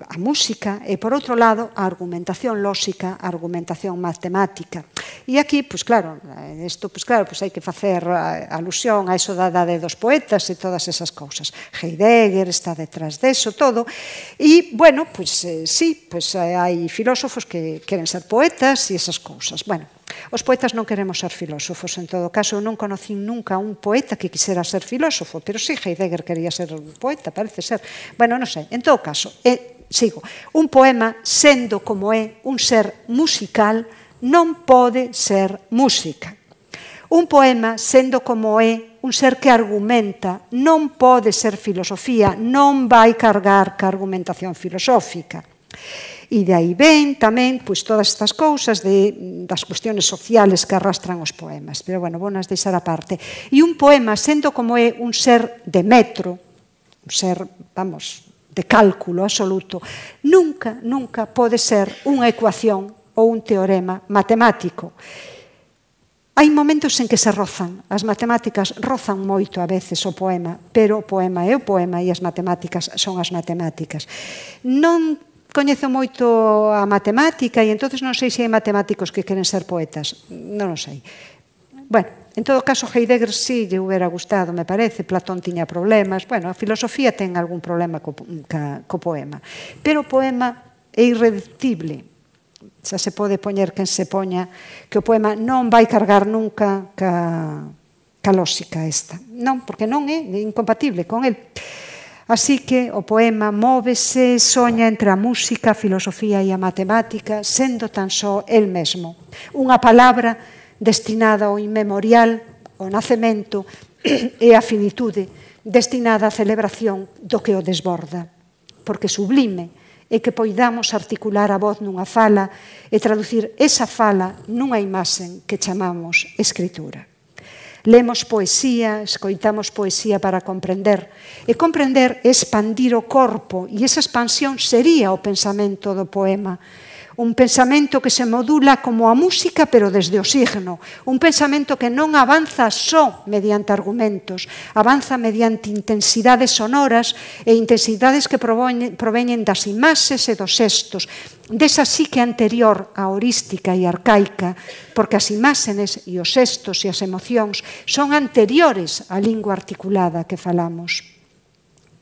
a música e, por outro lado, a argumentación lóxica, a argumentación matemática. E aquí, pois claro, eh, isto, pois claro, pois hai que facer eh, alusión a eso da idade dos poetas e todas esas cousas. Heidegger está detrás deso todo. E, bueno, pois eh, sí, pois eh, hai filósofos que queren ser poetas e esas cousas. Bueno, Os poetas non queremos ser filósofos, en todo caso, eu non conocín nunca un poeta que quisera ser filósofo, pero sí Heidegger quería ser un poeta, parece ser. Bueno, non sei, en todo caso, e, eh, sigo. Un poema, sendo como é un ser musical, non pode ser música. Un poema, sendo como é un ser que argumenta, non pode ser filosofía, non vai cargar ca argumentación filosófica. E de aí ven tamén pois, todas estas cousas de, das cuestiones sociales que arrastran os poemas. Pero, bueno, nas deixar a parte. E un poema, sendo como é un ser de metro, un ser, vamos, de cálculo absoluto, nunca, nunca pode ser unha ecuación ou un teorema matemático. Hai momentos en que se rozan, as matemáticas rozan moito a veces o poema, pero o poema é o poema e as matemáticas son as matemáticas. Non coñezo moito a matemática e entonces non sei se hai matemáticos que queren ser poetas. Non o sei. Bueno, en todo caso, Heidegger sí lle hubiera gustado, me parece. Platón tiña problemas. Bueno, a filosofía ten algún problema co, ca, co poema. Pero o poema é irredictible xa se pode poñer quen se poña que o poema non vai cargar nunca ca, ca lóxica esta. Non, porque non é incompatible con el. Así que o poema móvese, soña entre a música, a filosofía e a matemática, sendo tan só el mesmo. Unha palabra destinada ao inmemorial, ao nacemento e a finitude, destinada á celebración do que o desborda. Porque sublime é que poidamos articular a voz nunha fala e traducir esa fala nunha imaxen que chamamos escritura. Lemos poesía, escoitamos poesía para comprender. E comprender é expandir o corpo, e esa expansión sería o pensamento do poema un pensamento que se modula como a música pero desde o signo, un pensamento que non avanza só mediante argumentos, avanza mediante intensidades sonoras e intensidades que proveñen das imaxes e dos sextos, desa sí que anterior á horística e arcaica, porque as imaxenes e os sextos e as emocións son anteriores á lingua articulada que falamos.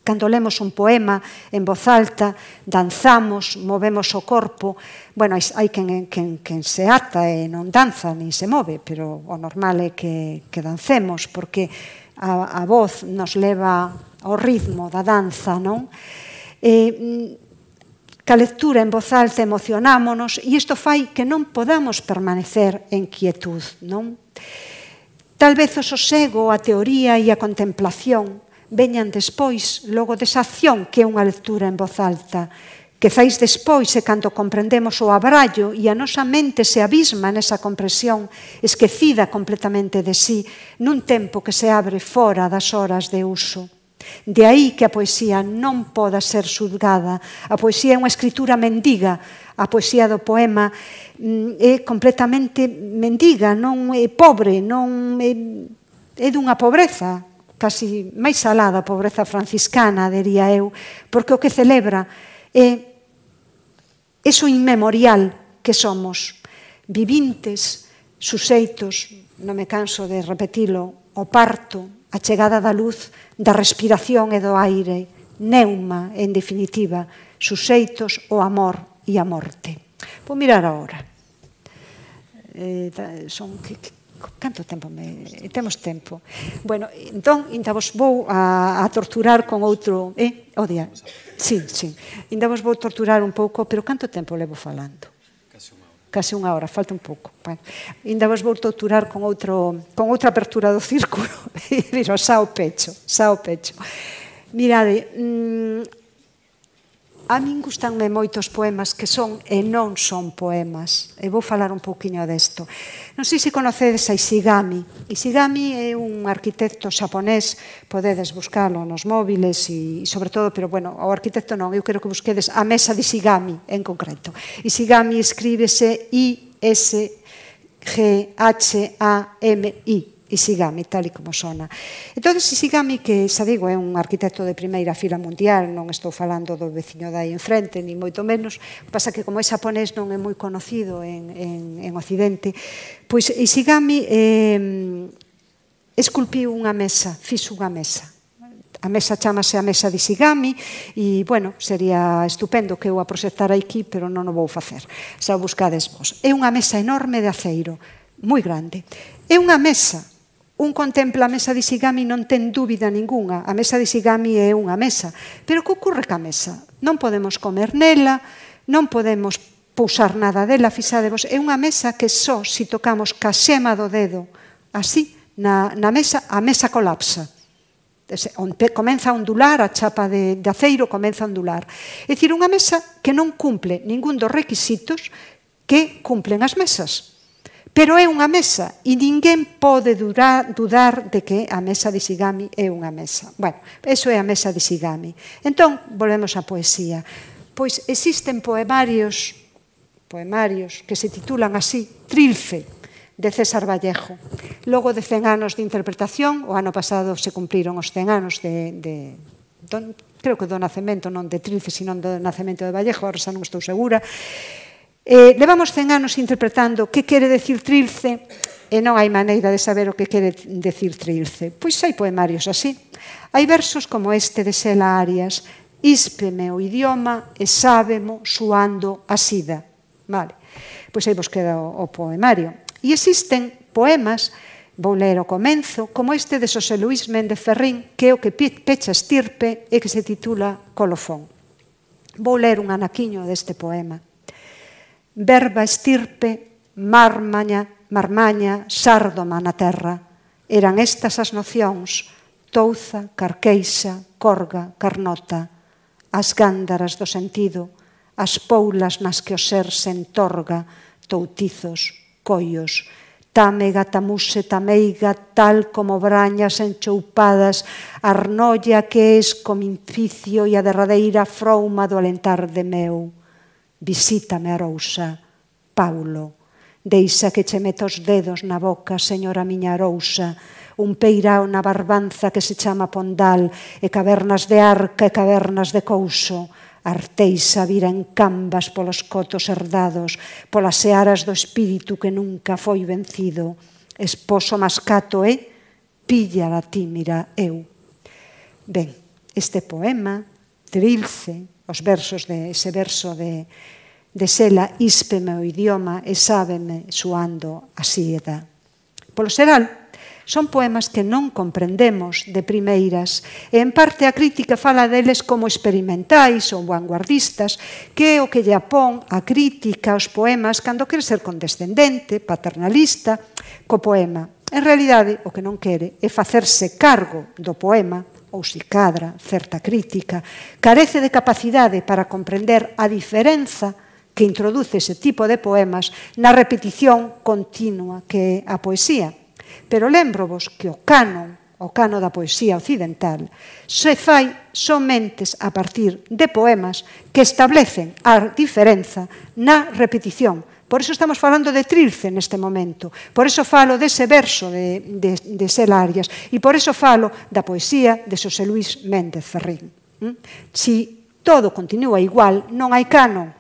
Cando lemos un poema en voz alta, danzamos, movemos o corpo. Bueno, hai quen, quen, quen se ata e non danza, nin se move, pero o normal é que, que dancemos, porque a, a voz nos leva ao ritmo da danza, non? E, mm, ca lectura en voz alta emocionámonos e isto fai que non podamos permanecer en quietud, non? Tal vez o sosego, a teoría e a contemplación veñan despois, logo desa acción que é unha lectura en voz alta, que fais despois e cando comprendemos o abrallo e a nosa mente se abisma nesa compresión esquecida completamente de sí nun tempo que se abre fora das horas de uso. De aí que a poesía non poda ser xulgada. A poesía é unha escritura mendiga. A poesía do poema mm, é completamente mendiga, non é pobre, non é, é dunha pobreza casi máis salada a pobreza franciscana, diría eu, porque o que celebra é eso inmemorial que somos, vivintes, suseitos, non me canso de repetilo, o parto, a chegada da luz, da respiración e do aire, neuma, en definitiva, suseitos o amor e a morte. Vou mirar agora. Eh, son que, Canto tempo me... Temos tempo. Bueno, entón, inda vos vou a, a torturar con outro... Eh? Odia. Sí, sí. Inda vos vou torturar un pouco, pero canto tempo levo falando? Casi unha hora. Casi unha hora, falta un pouco. Bueno, inda vos vou torturar con, outro, con outra apertura do círculo. Viro, xa o pecho, xa o pecho. Mirade, mmm, A min gustanme moitos poemas que son e non son poemas. E vou falar un pouquiño desto. Non sei se conocedes a Ishigami. Ishigami é un arquitecto xaponés, podedes buscalo nos móviles e, sobre todo, pero bueno, o arquitecto non, eu quero que busquedes a mesa de Ishigami en concreto. Ishigami escríbese I S G H A M I Isigami, tal e como sona. Entón, Isigami, que xa digo, é un arquitecto de primeira fila mundial, non estou falando do veciño dai enfrente, ni moito menos, pasa que como é xaponés non é moi conocido en, en, en Occidente, pois Isigami eh, esculpiu unha mesa, fixo unha mesa, A mesa chamase a mesa de Shigami e, bueno, sería estupendo que eu a proxectara aquí, pero non o vou facer. Xa o buscades vos. É unha mesa enorme de aceiro, moi grande. É unha mesa un contempla a mesa de Isigami non ten dúbida ningunha. A mesa de Isigami é unha mesa. Pero que ocurre ca mesa? Non podemos comer nela, non podemos pousar nada dela, fixadevos. É unha mesa que só se si tocamos ca xema do dedo así na, na mesa, a mesa colapsa. Comeza a ondular, a chapa de, de aceiro comeza a ondular. É dicir, unha mesa que non cumple ningún dos requisitos que cumplen as mesas. Pero é unha mesa e ninguén pode dudar, dudar de que a mesa de Sigami é unha mesa. Bueno, eso é a mesa de Sigami. Entón, volvemos á poesía. Pois existen poemarios poemarios que se titulan así Trilfe, de César Vallejo. Logo de 100 anos de interpretación, o ano pasado se cumpriron os 100 anos de, de don, creo que do nacemento, non de Trilfe, sino do nacemento de Vallejo, ahora xa non estou segura, Eh, levamos 100 anos interpretando que quere decir trilce e non hai maneira de saber o que quere decir trilce. Pois hai poemarios así. Hai versos como este de Sela Arias, íspeme o idioma e sábemo suando a sida. Vale. Pois aí vos queda o, o poemario. E existen poemas, vou ler o comenzo, como este de Xosé Luís Méndez Ferrín, que é o que pecha estirpe e que se titula Colofón. Vou ler un anaquiño deste poema verba estirpe, mármaña, marmaña, sárdoma na terra. Eran estas as nocións, touza, carqueixa, corga, carnota, as gándaras do sentido, as poulas nas que o ser se entorga, toutizos, coios, támega, tamuse, tameiga, tal como brañas enchoupadas, arnolla que es comincicio e a derradeira frouma do alentar de meu visítame a rousa, Paulo, deixa que che meta os dedos na boca, señora miña rousa, un peirao na barbanza que se chama Pondal, e cavernas de arca e cavernas de couso, arteixa vira en cambas polos cotos herdados, polas searas do espírito que nunca foi vencido. Esposo mascato eh? pilla la tímira eu. Ben, este poema, trilce, os versos de ese verso de, de Sela, íspeme o idioma e sábeme suando a sieda. Polo xeral, son poemas que non comprendemos de primeiras e en parte a crítica fala deles como experimentais ou vanguardistas que é o que lle apón a crítica aos poemas cando quere ser condescendente, paternalista co poema. En realidade, o que non quere é facerse cargo do poema ou si cadra, certa crítica, carece de capacidade para comprender a diferenza que introduce ese tipo de poemas na repetición continua que é a poesía. Pero lembrovos que o canon, o cano da poesía occidental, se fai somentes a partir de poemas que establecen a diferenza na repetición Por eso estamos falando de Trilce neste momento. Por eso falo dese verso de, de, de Sel Arias. E por eso falo da poesía de Xosé Luis Méndez Ferrín. ¿Mm? Si todo continúa igual, non hai canon.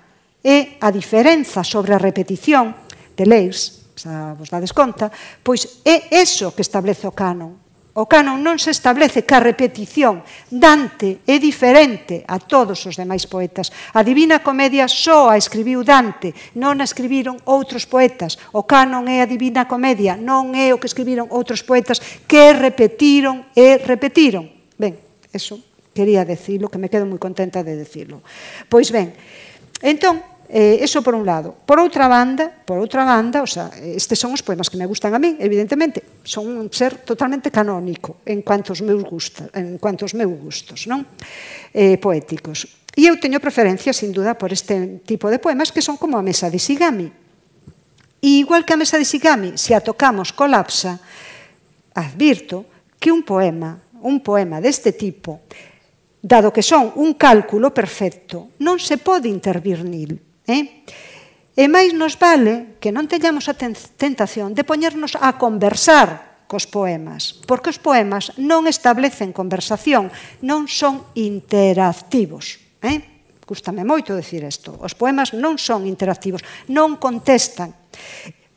E a diferenza sobre a repetición de leis, xa vos dades conta, pois é eso que establece o canon O canon non se establece que a repetición Dante é diferente a todos os demais poetas. A Divina Comedia só a escribiu Dante, non a escribiron outros poetas. O canon é a Divina Comedia, non é o que escribiron outros poetas que repetiron e repetiron. Ben, eso quería decirlo, que me quedo moi contenta de decirlo. Pois ben, entón, Eh, eso por un lado. Por outra banda, por outra banda, o sea, estes son os poemas que me gustan a mí, evidentemente, son un ser totalmente canónico en cuanto aos meus gustos, en cuanto aos meus gustos, non? Eh, poéticos. E eu teño preferencia, sin duda, por este tipo de poemas que son como a mesa de Sigami. E igual que a mesa de Sigami, se a tocamos colapsa, advirto que un poema, un poema deste tipo, dado que son un cálculo perfecto, non se pode intervir nil. Eh? E máis nos vale que non teñamos a tentación de poñernos a conversar cos poemas, porque os poemas non establecen conversación, non son interactivos. Eh? Gústame moito decir isto. Os poemas non son interactivos, non contestan.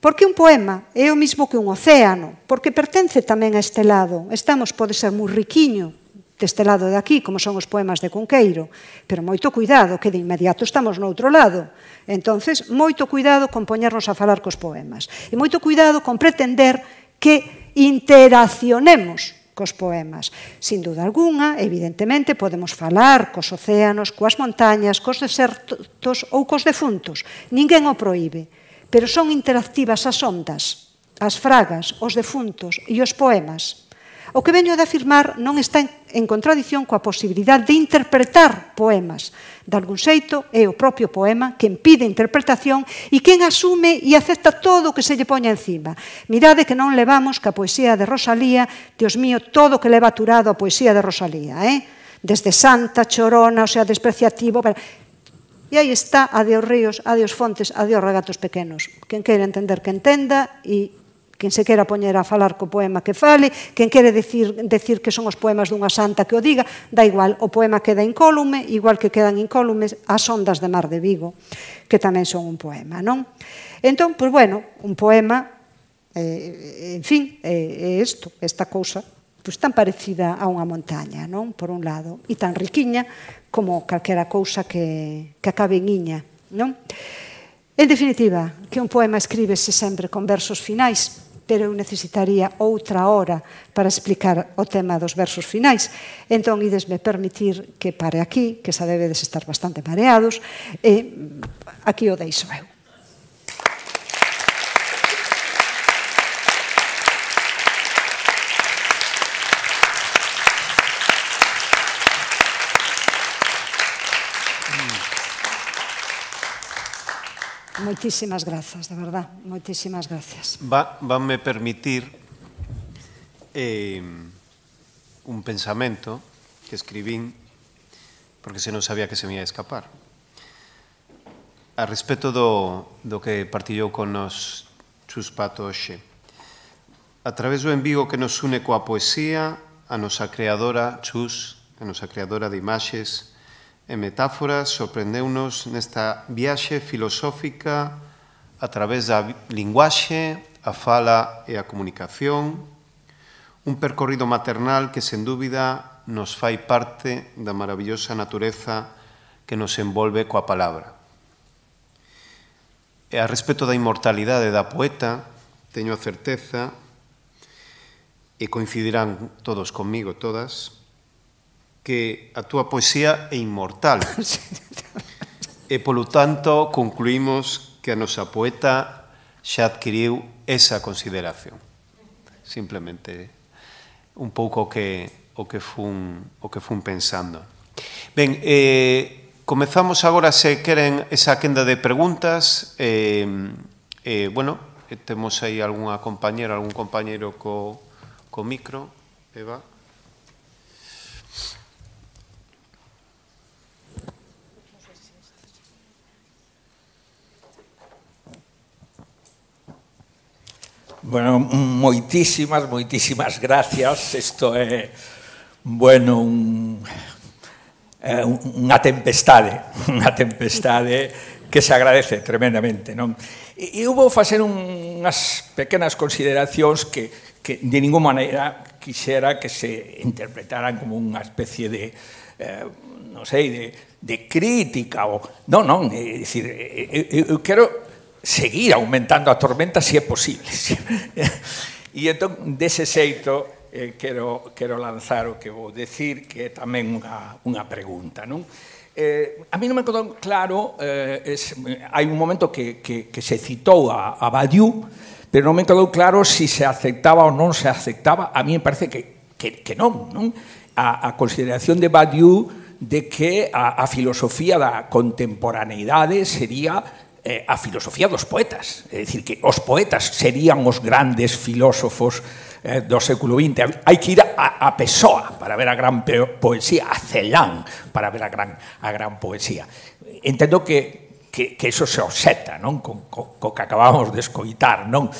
Porque un poema é o mismo que un océano, porque pertence tamén a este lado. Estamos, pode ser moi riquiño, deste lado de aquí, como son os poemas de Cunqueiro, pero moito cuidado, que de inmediato estamos no outro lado. Entonces, moito cuidado con poñernos a falar cos poemas. E moito cuidado con pretender que interaccionemos cos poemas. Sin duda alguna, evidentemente, podemos falar cos océanos, coas montañas, cos desertos ou cos defuntos. Ninguén o proíbe, pero son interactivas as ondas, as fragas, os defuntos e os poemas. O que veño de afirmar non está en en contradición coa posibilidade de interpretar poemas. De algún xeito, é o propio poema quen pide interpretación e quen asume e acepta todo o que se lle poña encima. Mirade que non levamos que a poesía de Rosalía, Dios mío, todo o que leva aturado a poesía de Rosalía, eh? desde Santa, Chorona, o sea, despreciativo, pero... E aí está a ríos, a fontes, a regatos pequenos. Quen queira entender que entenda e quen se quera poñer a falar co poema que fale, quen quere decir, decir que son os poemas dunha santa que o diga, da igual, o poema queda incólume, igual que quedan incólumes as ondas de Mar de Vigo, que tamén son un poema, non? Entón, pois bueno, un poema, eh, en fin, é eh, isto, esta cousa, pois tan parecida a unha montaña, non? Por un lado, e tan riquiña como calquera cousa que, que acabe en iña, non? En definitiva, que un poema escríbese sempre con versos finais, pero eu necesitaría outra hora para explicar o tema dos versos finais. Entón, idesme permitir que pare aquí, que xa debedes estar bastante mareados, e mm, aquí o deixo eu. Moitísimas grazas, de verdad, moitísimas grazas. Va, vanme permitir eh, un pensamento que escribín porque se non sabía que se me ia escapar. A respecto do, do que partillou con nos Pato Oxe, a través do envigo que nos une coa poesía, a nosa creadora Xus, a nosa creadora de imaxes, e metáforas sorprendeunos nesta viaxe filosófica a través da linguaxe, a fala e a comunicación, un percorrido maternal que, sen dúbida, nos fai parte da maravillosa natureza que nos envolve coa palabra. E a respecto da inmortalidade da poeta, teño a certeza, e coincidirán todos comigo, todas, que a túa poesía é inmortal. e, polo tanto, concluímos que a nosa poeta xa adquiriu esa consideración. Simplemente un pouco que o que fun o que fun pensando. Ben, eh comezamos agora se queren esa quenda de preguntas. Eh eh bueno, temos aí algunha compañera, algún compañeiro co co micro, Eva. Bueno, moitísimas, moitísimas gracias. Isto é, bueno, un, é unha tempestade, unha tempestade que se agradece tremendamente, non? E eu vou facer un, unhas pequenas consideracións que, que de ninguna maneira quixera que se interpretaran como unha especie de, eh, non sei, de, de crítica. Ou... Non, non, é dicir, eu, eu quero seguir aumentando a tormenta se si é posible. e entón, dese xeito, eh, quero, quero lanzar o que vou decir, que é tamén unha, unha pregunta. Non? Eh, a mí non me quedou claro, eh, es, hai un momento que, que, que se citou a, a Badiou, pero non me quedou claro se si se aceptaba ou non se aceptaba. A mí me parece que, que, que non, non? A, a consideración de Badiou de que a, a filosofía da contemporaneidade sería eh, a filosofía dos poetas. É dicir, que os poetas serían os grandes filósofos eh, do século XX. Hai que ir a, a Pessoa para ver a gran poesía, a Celán para ver a gran, a gran poesía. Entendo que, que, que eso se obseta non? Co, co, co que acabamos de escoitar. Non?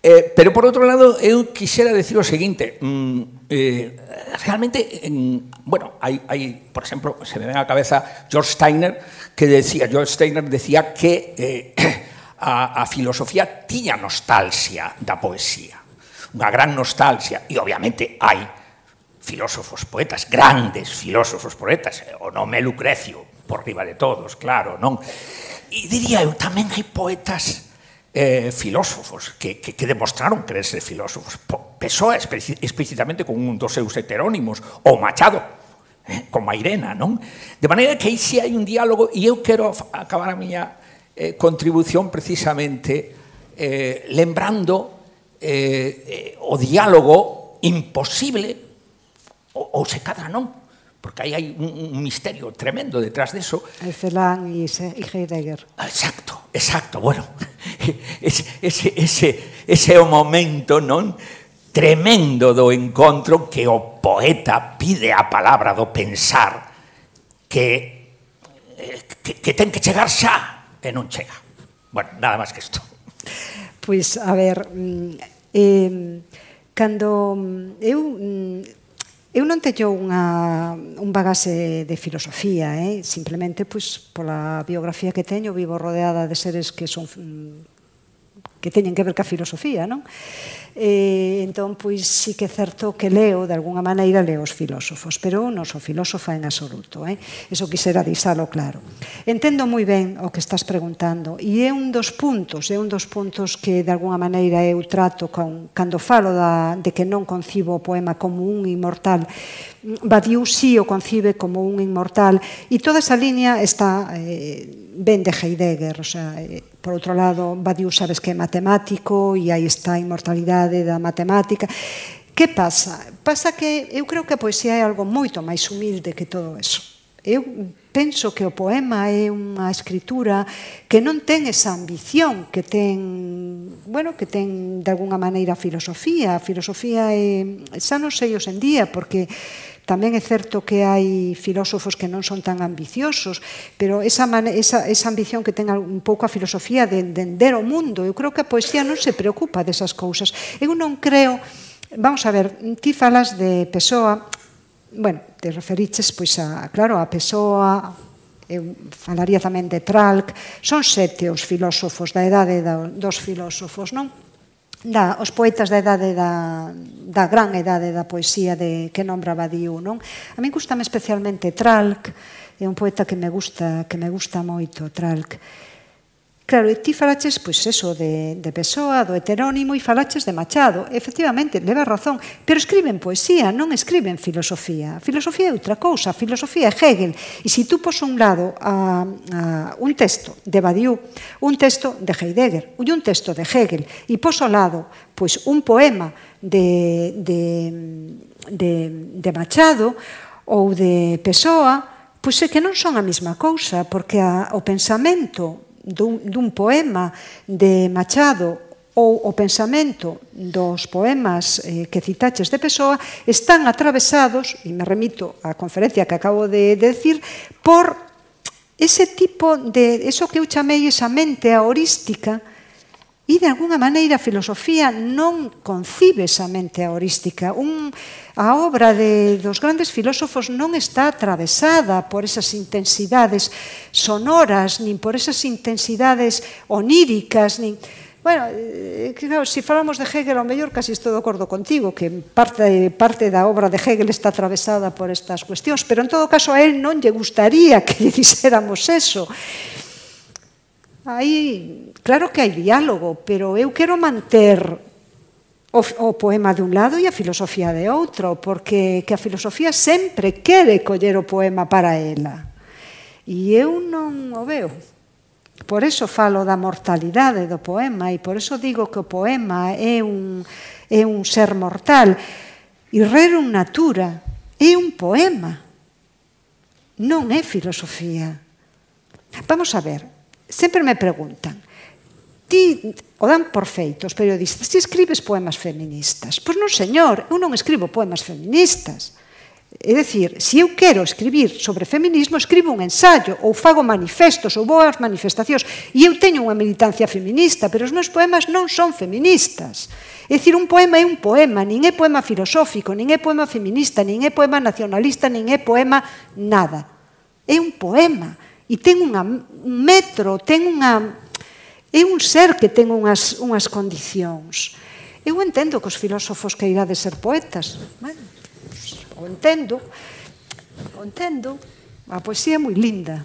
Eh, pero por outro lado, eu quixera decir o seguinte, mm, eh, realmente, en, bueno, hai, hai, por exemplo, se me ven a cabeza George Steiner, que decía, George Steiner decía que eh, a, a filosofía tiña nostalgia da poesía, unha gran nostalgia, e obviamente hai filósofos poetas, grandes filósofos poetas, eh, o nome Lucrecio, por riba de todos, claro, non? E diría eu, tamén hai poetas eh, filósofos que, que, que demostraron creerse filósofos. Pessoa explícitamente con un dos seus heterónimos, o Machado, eh, con Mairena, non? De maneira que aí si hai un diálogo e eu quero acabar a miña eh, contribución precisamente eh, lembrando eh, eh, o diálogo imposible ou se cadra non porque aí hai un, un misterio tremendo detrás de eso. Alcelán e Heidegger. Ah, exacto, exacto, bueno, ese, ese, ese, ese é o momento non tremendo do encontro que o poeta pide a palabra do pensar que, que, que ten que chegar xa e non chega. Bueno, nada máis que isto. Pois, a ver, eh, cando mm, eu mm, Eu non teño unha, un bagaxe de filosofía, eh? simplemente pois, pola biografía que teño vivo rodeada de seres que son que teñen que ver ca filosofía, non? eh, entón, pois, sí que é certo que leo, de alguna maneira, leo os filósofos, pero non sou filósofa en absoluto, eh? eso quisera dixalo claro. Entendo moi ben o que estás preguntando, e é un dos puntos, é un dos puntos que, de alguna maneira, eu trato con, cando falo da, de que non concibo o poema como un inmortal, Badiou sí o concibe como un inmortal e toda esa línea está eh, ben de Heidegger, o sea, eh, por outro lado, Badiou sabes que é matemático e aí está a inmortalidade creatividade, da matemática. Que pasa? Pasa que eu creo que a poesía é algo moito máis humilde que todo eso. Eu penso que o poema é unha escritura que non ten esa ambición que ten, bueno, que ten de alguna maneira a filosofía. A filosofía é, xa non sei os en día, porque Tamén é certo que hai filósofos que non son tan ambiciosos, pero esa, man, esa, esa ambición que ten un pouco a filosofía de entender o mundo, eu creo que a poesía non se preocupa desas cousas. Eu non creo... Vamos a ver, ti falas de Pessoa, bueno, te referiches pois a, claro, a Pessoa, eu falaría tamén de Tralc, son sete os filósofos da idade dos filósofos, non? da, os poetas da idade da, da gran idade da poesía de que nombra Badiou, non? A min gustame especialmente Tralk, é un poeta que me gusta, que me gusta moito, Tralk. Claro, e ti falaches, pois, eso, de, de Pessoa, do heterónimo, e falaches de Machado. Efectivamente, leva razón, pero escriben poesía, non escriben filosofía. Filosofía é outra cousa, filosofía é Hegel. E se tú pos un lado a, a un texto de Badiou, un texto de Heidegger, e un texto de Hegel, e pos ao lado pois, un poema de, de, de, de Machado ou de Pessoa, pois é que non son a mesma cousa, porque a, o pensamento dun, dun poema de Machado ou o pensamento dos poemas eh, que citaches de Pessoa están atravesados, e me remito á conferencia que acabo de, de decir, por ese tipo de, eso que eu chamei esa mente aorística, e de alguna maneira a filosofía non concibe esa mente aorística, un, A obra de, dos grandes filósofos non está atravesada por esas intensidades sonoras, nin por esas intensidades oníricas, nin... Bueno, eh, claro, se si falamos de Hegel, ao mellor casi estou de acordo contigo, que parte, parte da obra de Hegel está atravesada por estas cuestións, pero en todo caso a él non lle gustaría que lle dixéramos eso. Aí, claro que hai diálogo, pero eu quero manter o, o poema dun lado e a filosofía de outro, porque que a filosofía sempre quere coller o poema para ela. E eu non o veo. Por eso falo da mortalidade do poema e por eso digo que o poema é un, é un ser mortal. E rerum natura é un poema, non é filosofía. Vamos a ver, sempre me preguntan, ti o dan por feito os periodistas, ti escribes poemas feministas. Pois non, señor, eu non escribo poemas feministas. É dicir, se eu quero escribir sobre feminismo, escribo un ensayo, ou fago manifestos, ou vou ás manifestacións, e eu teño unha militancia feminista, pero os meus poemas non son feministas. É dicir, un poema é un poema, nin é poema filosófico, nin é poema feminista, nin é poema nacionalista, nin é poema nada. É un poema, e ten unha, un metro, ten unha, É un ser que ten unhas, unhas condicións. Eu entendo que os filósofos que irá de ser poetas. Bueno, pues, o entendo. O entendo. A poesía é moi linda.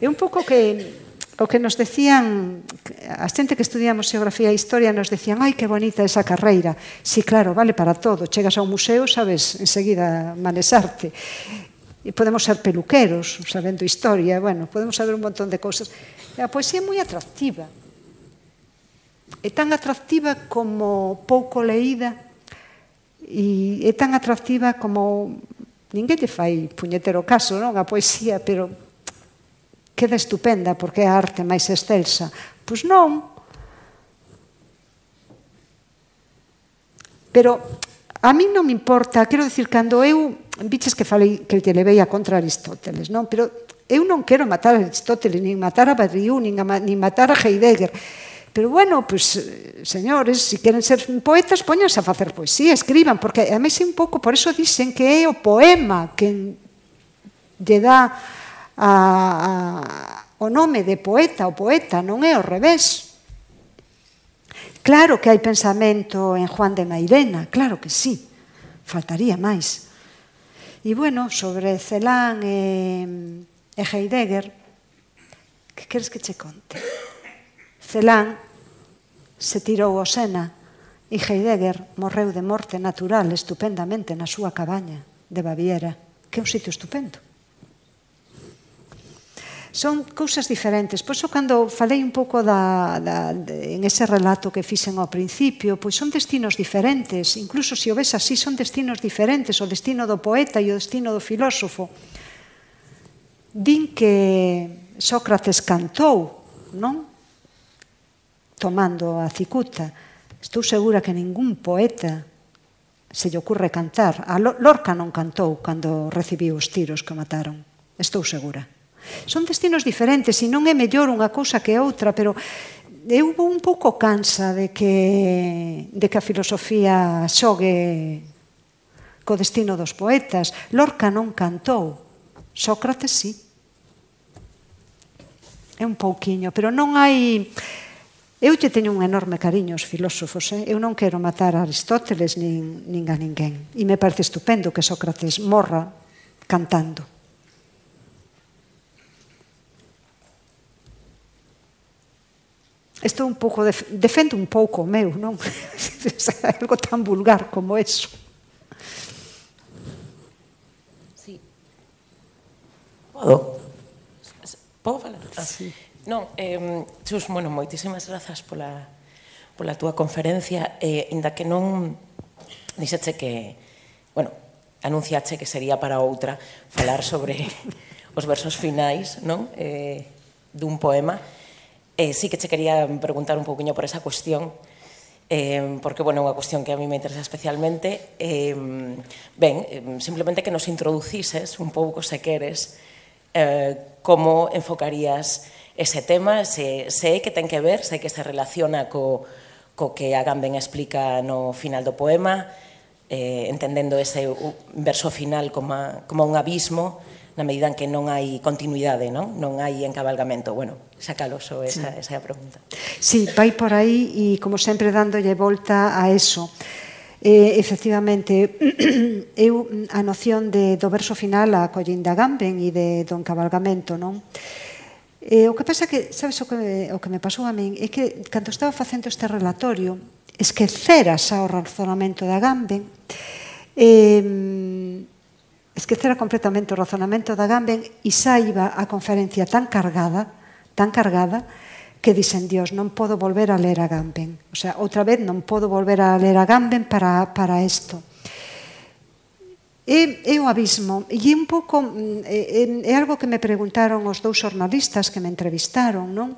É un pouco que o que nos decían a xente que estudiamos xeografía e historia nos decían, ai, que bonita esa carreira. Si, sí, claro, vale para todo. Chegas ao museo, sabes enseguida manesarte e podemos ser peluqueros, sabendo historia, bueno, podemos saber un montón de cousas. a poesía é moi atractiva. É tan atractiva como pouco leída e é tan atractiva como ninguén te fai puñetero caso, non? A poesía, pero queda estupenda porque é a arte máis excelsa. Pois non. Pero A mí non me importa, quero dicir, cando eu, biches que falei que te levei a contra Aristóteles, non? Pero eu non quero matar a Aristóteles, nin matar a Badriú, nin, a, nin matar a Heidegger. Pero bueno, pues, eh, señores, se si queren ser poetas, poñanse a facer poesía, escriban, porque a mí un pouco, por eso dicen que é o poema que lle dá a, a, o nome de poeta, o poeta, non é o revés. Claro que hai pensamento en Juan de Mairena, claro que sí, faltaría máis. E bueno, sobre Celán e, e Heidegger, que queres que che conte? Celán se tirou ao Sena e Heidegger morreu de morte natural estupendamente na súa cabaña de Baviera, que é un sitio estupendo. Son cousas diferentes. Por iso, cando falei un pouco da, da, de, en ese relato que fixen ao principio, pois son destinos diferentes. Incluso, se o ves así, son destinos diferentes. O destino do poeta e o destino do filósofo. Din que Sócrates cantou, non? Tomando a cicuta. Estou segura que ningún poeta se lle ocurre cantar. A Lorca non cantou cando recibiu os tiros que mataron. Estou segura. Son destinos diferentes e non é mellor unha cousa que outra, pero eu vou un pouco cansa de que, de que a filosofía xogue co destino dos poetas. Lorca non cantou, Sócrates sí. É un pouquiño, pero non hai... Eu te teño un enorme cariño aos filósofos, eh? eu non quero matar a Aristóteles nin, nin a ninguén. E me parece estupendo que Sócrates morra cantando. Estou un pouco def defendo un pouco o meu, non? algo tan vulgar como eso. Sí. Podo? Podo falar? Ah, sí. Non, eh, Xus, bueno, moitísimas grazas pola, pola túa conferencia, eh, inda que non dixeche que, bueno, anunciache que sería para outra falar sobre os versos finais, non? Eh, dun poema, Eh, sí que che quería preguntar un poquinho por esa cuestión, eh, porque, bueno, é unha cuestión que a mí me interesa especialmente. Eh, ben, simplemente que nos introducises un pouco, se queres, eh, como enfocarías ese tema, se, se é que ten que ver, se é que se relaciona co, co que Agamben explica no final do poema, eh, entendendo ese verso final como, como un abismo, na medida en que non hai continuidade, non? Non hai encabalgamento. Bueno, xa so esa, sí. esa é a pregunta. Sí, vai por aí e como sempre dándolle volta a eso. Eh, efectivamente, eu a noción de, do verso final a Collinda Gamben e de do encabalgamento, non? Eh, o que pasa que, sabes o que, me, o que me pasou a min? É que, cando estaba facendo este relatorio, esqueceras ao razonamento da Gamben, eh, esquecera completamente o razonamento da Gamben e saiba a conferencia tan cargada, tan cargada, que dicen, Dios, non podo volver a ler a Gamben. O sea, outra vez non podo volver a ler a Gamben para, para isto. É, e o abismo. E un pouco, é, mm, é, algo que me preguntaron os dous xornalistas que me entrevistaron, non?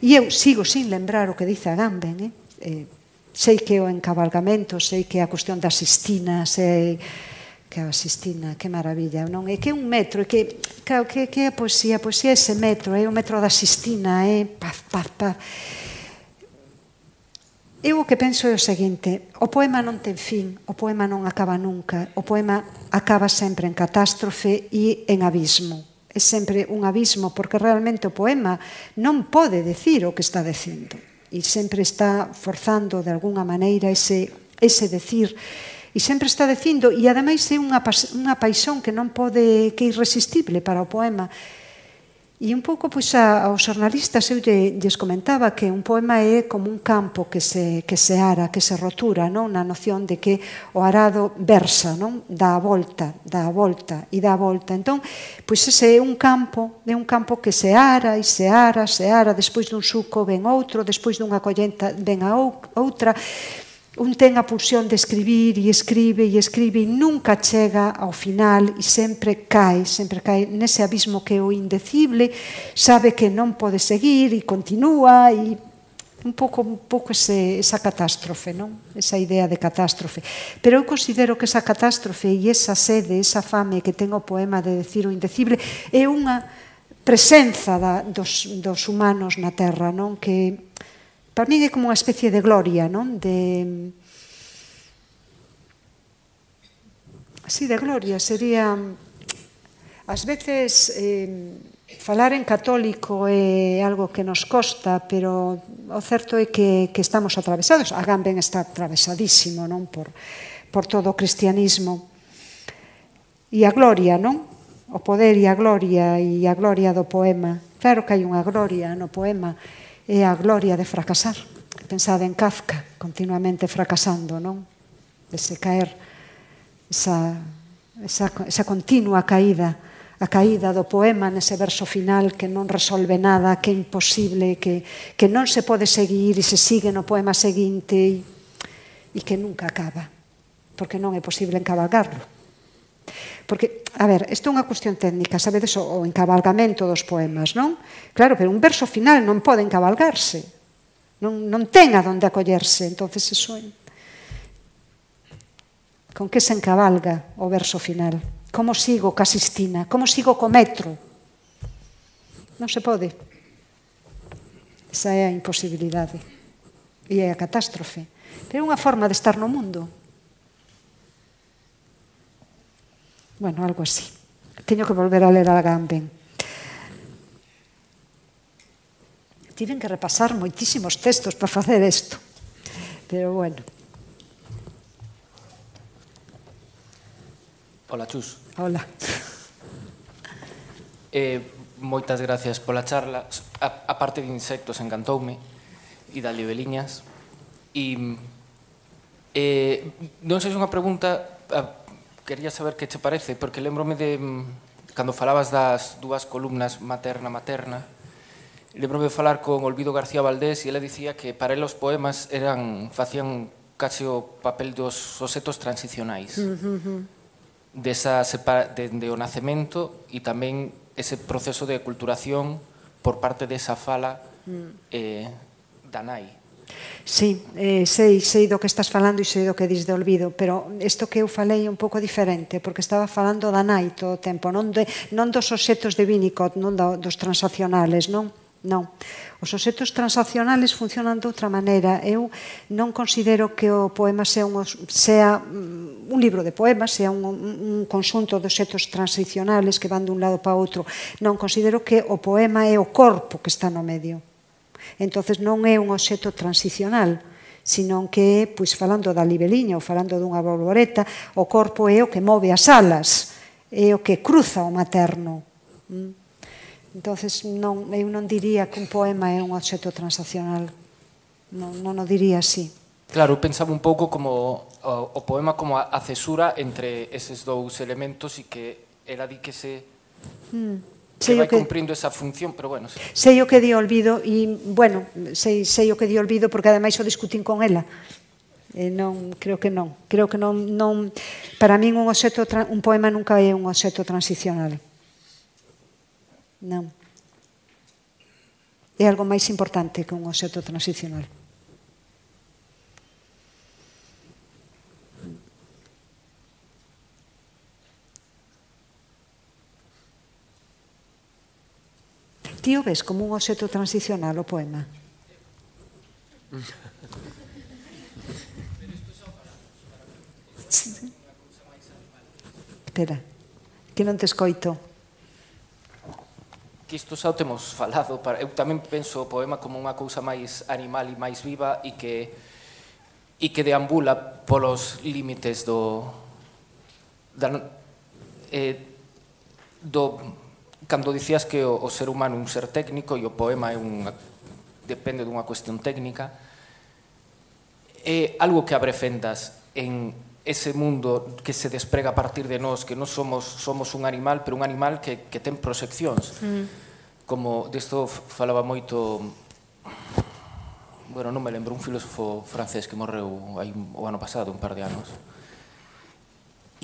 E eu sigo sin lembrar o que dice a Gamben, eh? eh sei que o encabalgamento, sei que a cuestión das sistinas, sei... Eh, que a Sistina, que maravilla, non? É que un metro, é que, claro, que, que é a poesía, a poesía é ese metro, é o metro da Sistina, é paz, paz, paz. Eu o que penso é o seguinte, o poema non ten fin, o poema non acaba nunca, o poema acaba sempre en catástrofe e en abismo. É sempre un abismo, porque realmente o poema non pode decir o que está dicendo E sempre está forzando de alguna maneira ese, ese decir e sempre está dicindo, e ademais é unha, unha paixón que non pode, que é irresistible para o poema. E un pouco pois, a, aos xornalistas eu lle, lles comentaba que un poema é como un campo que se, que se ara, que se rotura, non? na noción de que o arado versa, non? dá a volta, dá a volta e dá a volta. Entón, pois ese é un campo, é un campo que se ara e se ara, se ara, despois dun suco ven outro, despois dunha collenta ven a outra un ten a pulsión de escribir e escribe e escribe e nunca chega ao final e sempre cae, sempre cae nese abismo que é o indecible, sabe que non pode seguir e continúa e un pouco un pouco ese, esa catástrofe, non? Esa idea de catástrofe. Pero eu considero que esa catástrofe e esa sede, esa fame que ten o poema de decir o indecible é unha presenza da, dos, dos humanos na Terra, non? Que para mí é como unha especie de gloria, non? De Sí, de gloria sería ás veces eh, falar en católico é algo que nos costa, pero o certo é que, que estamos atravesados. A Gamben está atravesadísimo non por, por todo o cristianismo. E a gloria, non? O poder e a gloria e a gloria do poema. Claro que hai unha gloria no poema, é a gloria de fracasar. Pensade en Kafka, continuamente fracasando, non? Ese caer, esa, esa, esa continua caída, a caída do poema nese verso final que non resolve nada, que é imposible, que, que non se pode seguir e se sigue no poema seguinte e, e que nunca acaba, porque non é posible encabalgarlo. Porque, a ver, isto é unha cuestión técnica, sabedes o, encabalgamento dos poemas, non? Claro, pero un verso final non pode encabalgarse. Non, non ten a donde acollerse, entonces eso é... Con que se encabalga o verso final? Como sigo ca Sistina? Como sigo co metro? Non se pode. Esa é a imposibilidade. E é a catástrofe. Pero é unha forma de estar no mundo. Bueno, algo así. Teño que volver a ler a Agamben. Tiven que repasar moitísimos textos para facer isto. Pero bueno. Hola, Chus. Hola. Eh, moitas gracias pola charla. A, a parte de insectos encantoume e da libeliñas. E eh, non sei se unha pregunta a, quería saber que che parece, porque lembrome de mm, cando falabas das dúas columnas materna-materna, lembrome de falar con Olvido García Valdés e ela dicía que para ele os poemas eran facían case o papel dos osetos transicionais. De esa Desa separa, de, de o nacemento e tamén ese proceso de culturación por parte desa fala mm. eh, da nai. Sí, eh, sei, sei do que estás falando e sei do que dis de olvido, pero isto que eu falei é un pouco diferente, porque estaba falando da nai todo o tempo, non, de, non dos obxetos de Winnicott, non da, dos transaccionales, non? Non. Os obxetos transaccionales funcionan de outra maneira. Eu non considero que o poema sea un, sea mm, un libro de poemas, sea un, un conxunto de obxetos transicionales que van dun lado para outro. Non, considero que o poema é o corpo que está no medio entonces non é un obxecto transicional, sino que pois, falando da libeliña ou falando dunha borboreta, o corpo é o que move as alas, é o que cruza o materno. Mm. Entonces non, eu non diría que un poema é un obxecto transaccional. Non, non o diría así. Claro, pensaba un pouco como o, o poema como a, a cesura entre eses dous elementos e que era di que se mm sei que vai que, cumprindo esa función, pero bueno. Sí. Sei o que di olvido e, bueno, sei, sei o que di olvido porque ademais o discutín con ela. E eh, non, creo que non. Creo que non, non para min un obxeto un poema nunca é un obxeto transicional. Non. É algo máis importante que un obxeto transicional. Ti o ves como un obxeto transicional o poema? Espera, que non te escoito. Que isto xa o temos falado. Para... Eu tamén penso o poema como unha cousa máis animal e máis viva e que e que deambula polos límites do da, eh, do cando dicías que o, o ser humano é un ser técnico e o poema é un depende dunha cuestión técnica, é algo que fendas en ese mundo que se desprega a partir de nós, que non somos somos un animal, pero un animal que, que ten proxeccións. Mm. Como disto falaba moito bueno, non me lembro, un filósofo francés que morreu hai o ano pasado, un par de anos.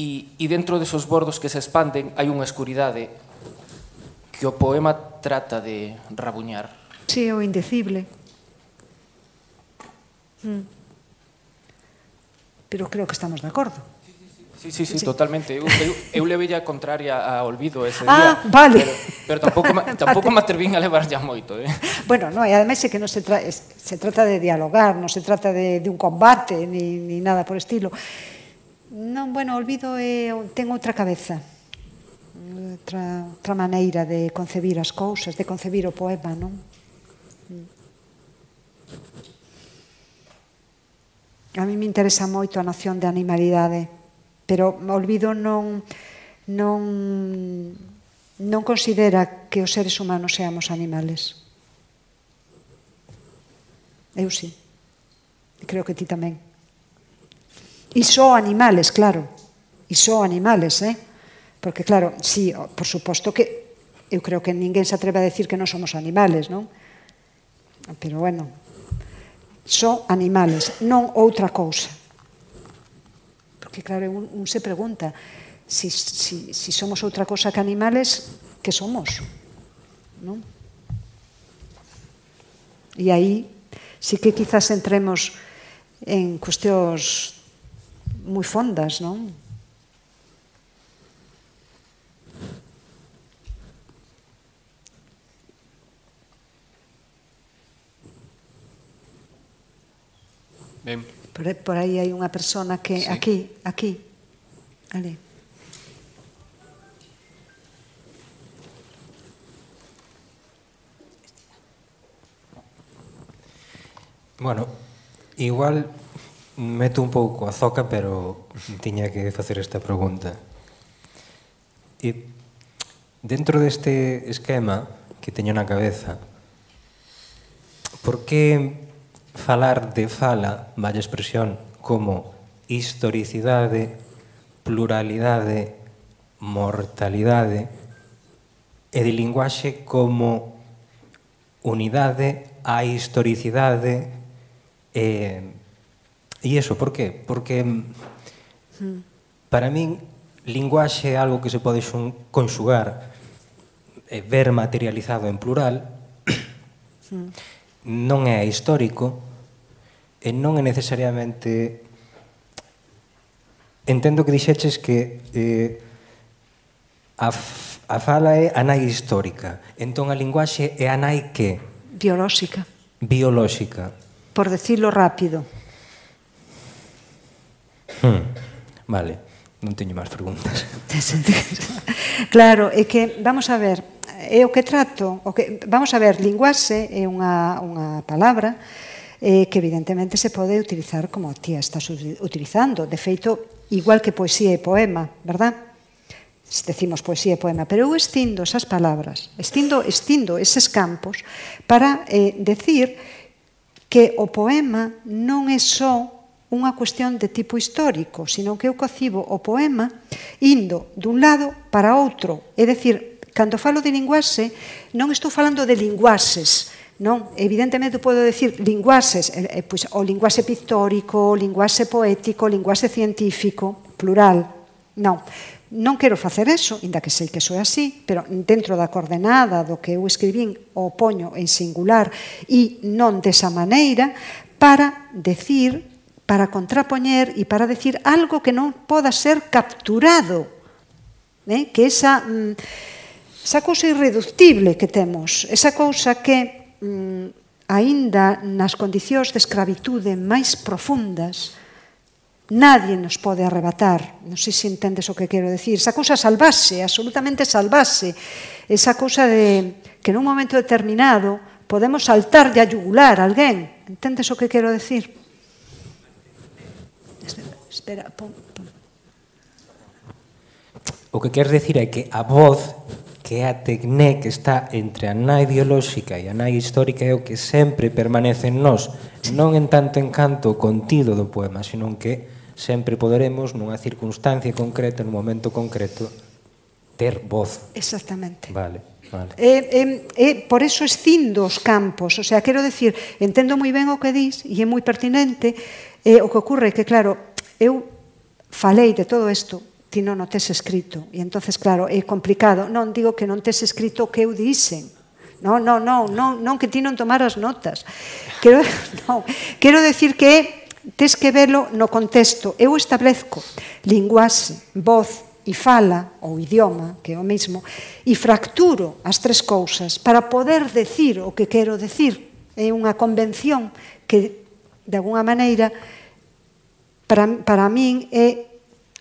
E, e dentro desos bordos que se expanden hai unha escuridade que o poema trata de rabuñar. Sí, o indecible. Mm. Pero creo que estamos de acordo. Sí, sí, sí, sí. totalmente. Eu, eu, eu le veía contraria a olvido ese ah, día. Ah, vale. Pero, pero tampouco, ma, tampouco me atrevín a levar ya moito. Eh? Bueno, no, e ademais é que non se, tra se trata de dialogar, non se trata de, de un combate, ni, ni nada por estilo. Non, bueno, olvido eh, ten outra cabeza outra, outra maneira de concebir as cousas, de concebir o poema, non? A mí me interesa moito a noción de animalidade, pero o olvido non non non considera que os seres humanos seamos animales. Eu sí. creo que ti tamén. E só animales, claro. E só animales, eh? Porque claro, sí, por suposto que eu creo que ninguén se atreve a decir que non somos animales, non? Pero bueno, son animales, non outra cousa. Porque claro, un, un se pregunta, si, si, si somos outra cousa que animales, que somos? Non? E aí, sí que quizás entremos en cuestións moi fondas, non? Ben. Por, por aí hai unha persona que sí. aquí, aquí. Ali. Bueno, igual meto un pouco a zoca, pero tiña que facer esta pregunta. E dentro deste esquema que teño na cabeza, por que falar de fala, valla expresión, como historicidade, pluralidade, mortalidade, e de linguaxe como unidade, a historicidade, e, e iso, por qué? Porque hmm. para min linguaxe é algo que se pode conxugar e ver materializado en plural, hmm. non é histórico, e non é necesariamente entendo que dixeches que eh, a, a fala é a nai histórica entón a linguaxe é a nai que? biolóxica biolóxica por decirlo rápido hmm. vale non teño máis preguntas claro, é que vamos a ver é o que trato o que, vamos a ver, linguaxe é unha, unha palabra eh, que evidentemente se pode utilizar como ti estás utilizando. De feito, igual que poesía e poema, verdad? decimos poesía e poema, pero eu estindo esas palabras, estindo, estindo eses campos para eh, decir que o poema non é só unha cuestión de tipo histórico, sino que eu cocibo o poema indo dun lado para outro. É dicir, cando falo de linguaxe, non estou falando de linguaxes, Non, evidentemente podo decir linguases, eh, pois, o linguaxe pictórico, o linguaxe poético, o linguaxe científico, plural. Non, non quero facer eso, inda que sei que sou así, pero dentro da coordenada do que eu escribín o poño en singular e non desa maneira para decir, para contrapoñer e para decir algo que non poda ser capturado. Eh? Que esa, mm, esa cousa irreductible que temos, esa cousa que mm, aínda nas condicións de escravitude máis profundas, Nadie nos pode arrebatar, non sei se entendes o que quero decir, esa cousa salvase, absolutamente salvase, esa cousa de que nun momento determinado podemos saltar de ayugular a alguén, entendes o que quero decir? Espera, pon, pon. O que queres decir é que a voz que a tecné que está entre a nai ideolóxica e a nai histórica é o que sempre permanece en nós, non en tanto encanto contido do poema, senón que sempre poderemos, nunha circunstancia concreta, nun momento concreto, ter voz. Exactamente. Vale. Vale. Eh, eh, eh, por eso escindo os campos, o sea, quero decir, entendo moi ben o que dis e é moi pertinente, eh, o que ocurre é que, claro, eu falei de todo isto ti non o tes escrito. E entonces claro, é complicado. Non digo que non tes escrito o que eu dixen. Non, non, non, non, non que ti non tomaras notas. Quero, non, quero decir que tes que velo no contexto. Eu establezco linguaxe, voz, e fala ou idioma, que é o mesmo, e fracturo as tres cousas para poder decir o que quero decir. É unha convención que, de alguna maneira, para, para min é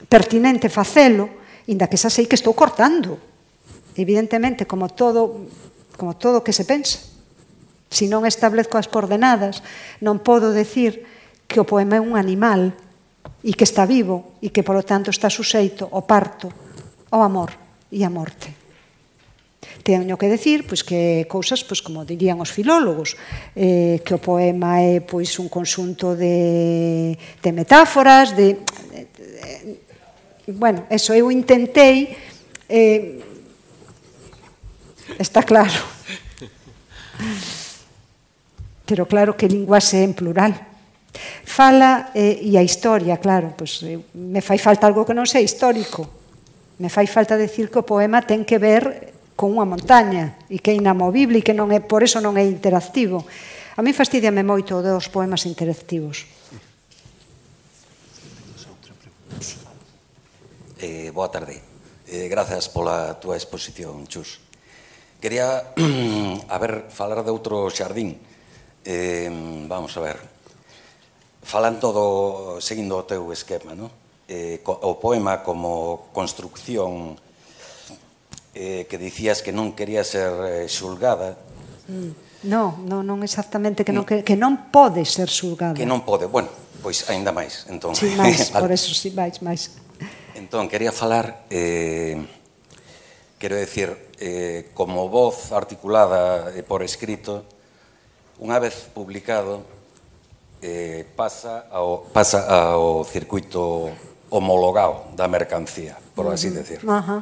pertinente facelo, inda que xa sei que estou cortando. Evidentemente, como todo como todo que se pensa. Se si non establezco as coordenadas, non podo decir que o poema é un animal e que está vivo e que, polo tanto, está suxeito ao parto, ao amor e á morte. Teño que decir pois, que cousas, pois, como dirían os filólogos, eh, que o poema é pois, un conxunto de, de metáforas, de, de, eh, de bueno, eso, eu intentei, eh, está claro, pero claro que linguaxe en plural. Fala eh, e a historia, claro, pues, eh, me fai falta algo que non sei histórico. Me fai falta decir que o poema ten que ver con unha montaña e que é inamovible e que non é, por eso non é interactivo. A mí fastidiame moito dos poemas interactivos. eh, boa tarde. Eh, grazas pola túa exposición, Chus. Quería, a ver, falar de outro xardín. Eh, vamos a ver. Falando do, seguindo o teu esquema, no? Eh, o poema como construcción eh, que dicías que non quería ser eh, xulgada. Mm, no, non, non exactamente, que non, mm. que, que non pode ser xulgada. Que non pode, bueno, pois aínda máis. Entón. Sí, máis, por eso sí, máis, máis. Entón, quería falar, eh, quero decir, eh, como voz articulada e por escrito, unha vez publicado, eh, pasa, ao, pasa ao circuito homologado da mercancía, por así decir. Uh -huh.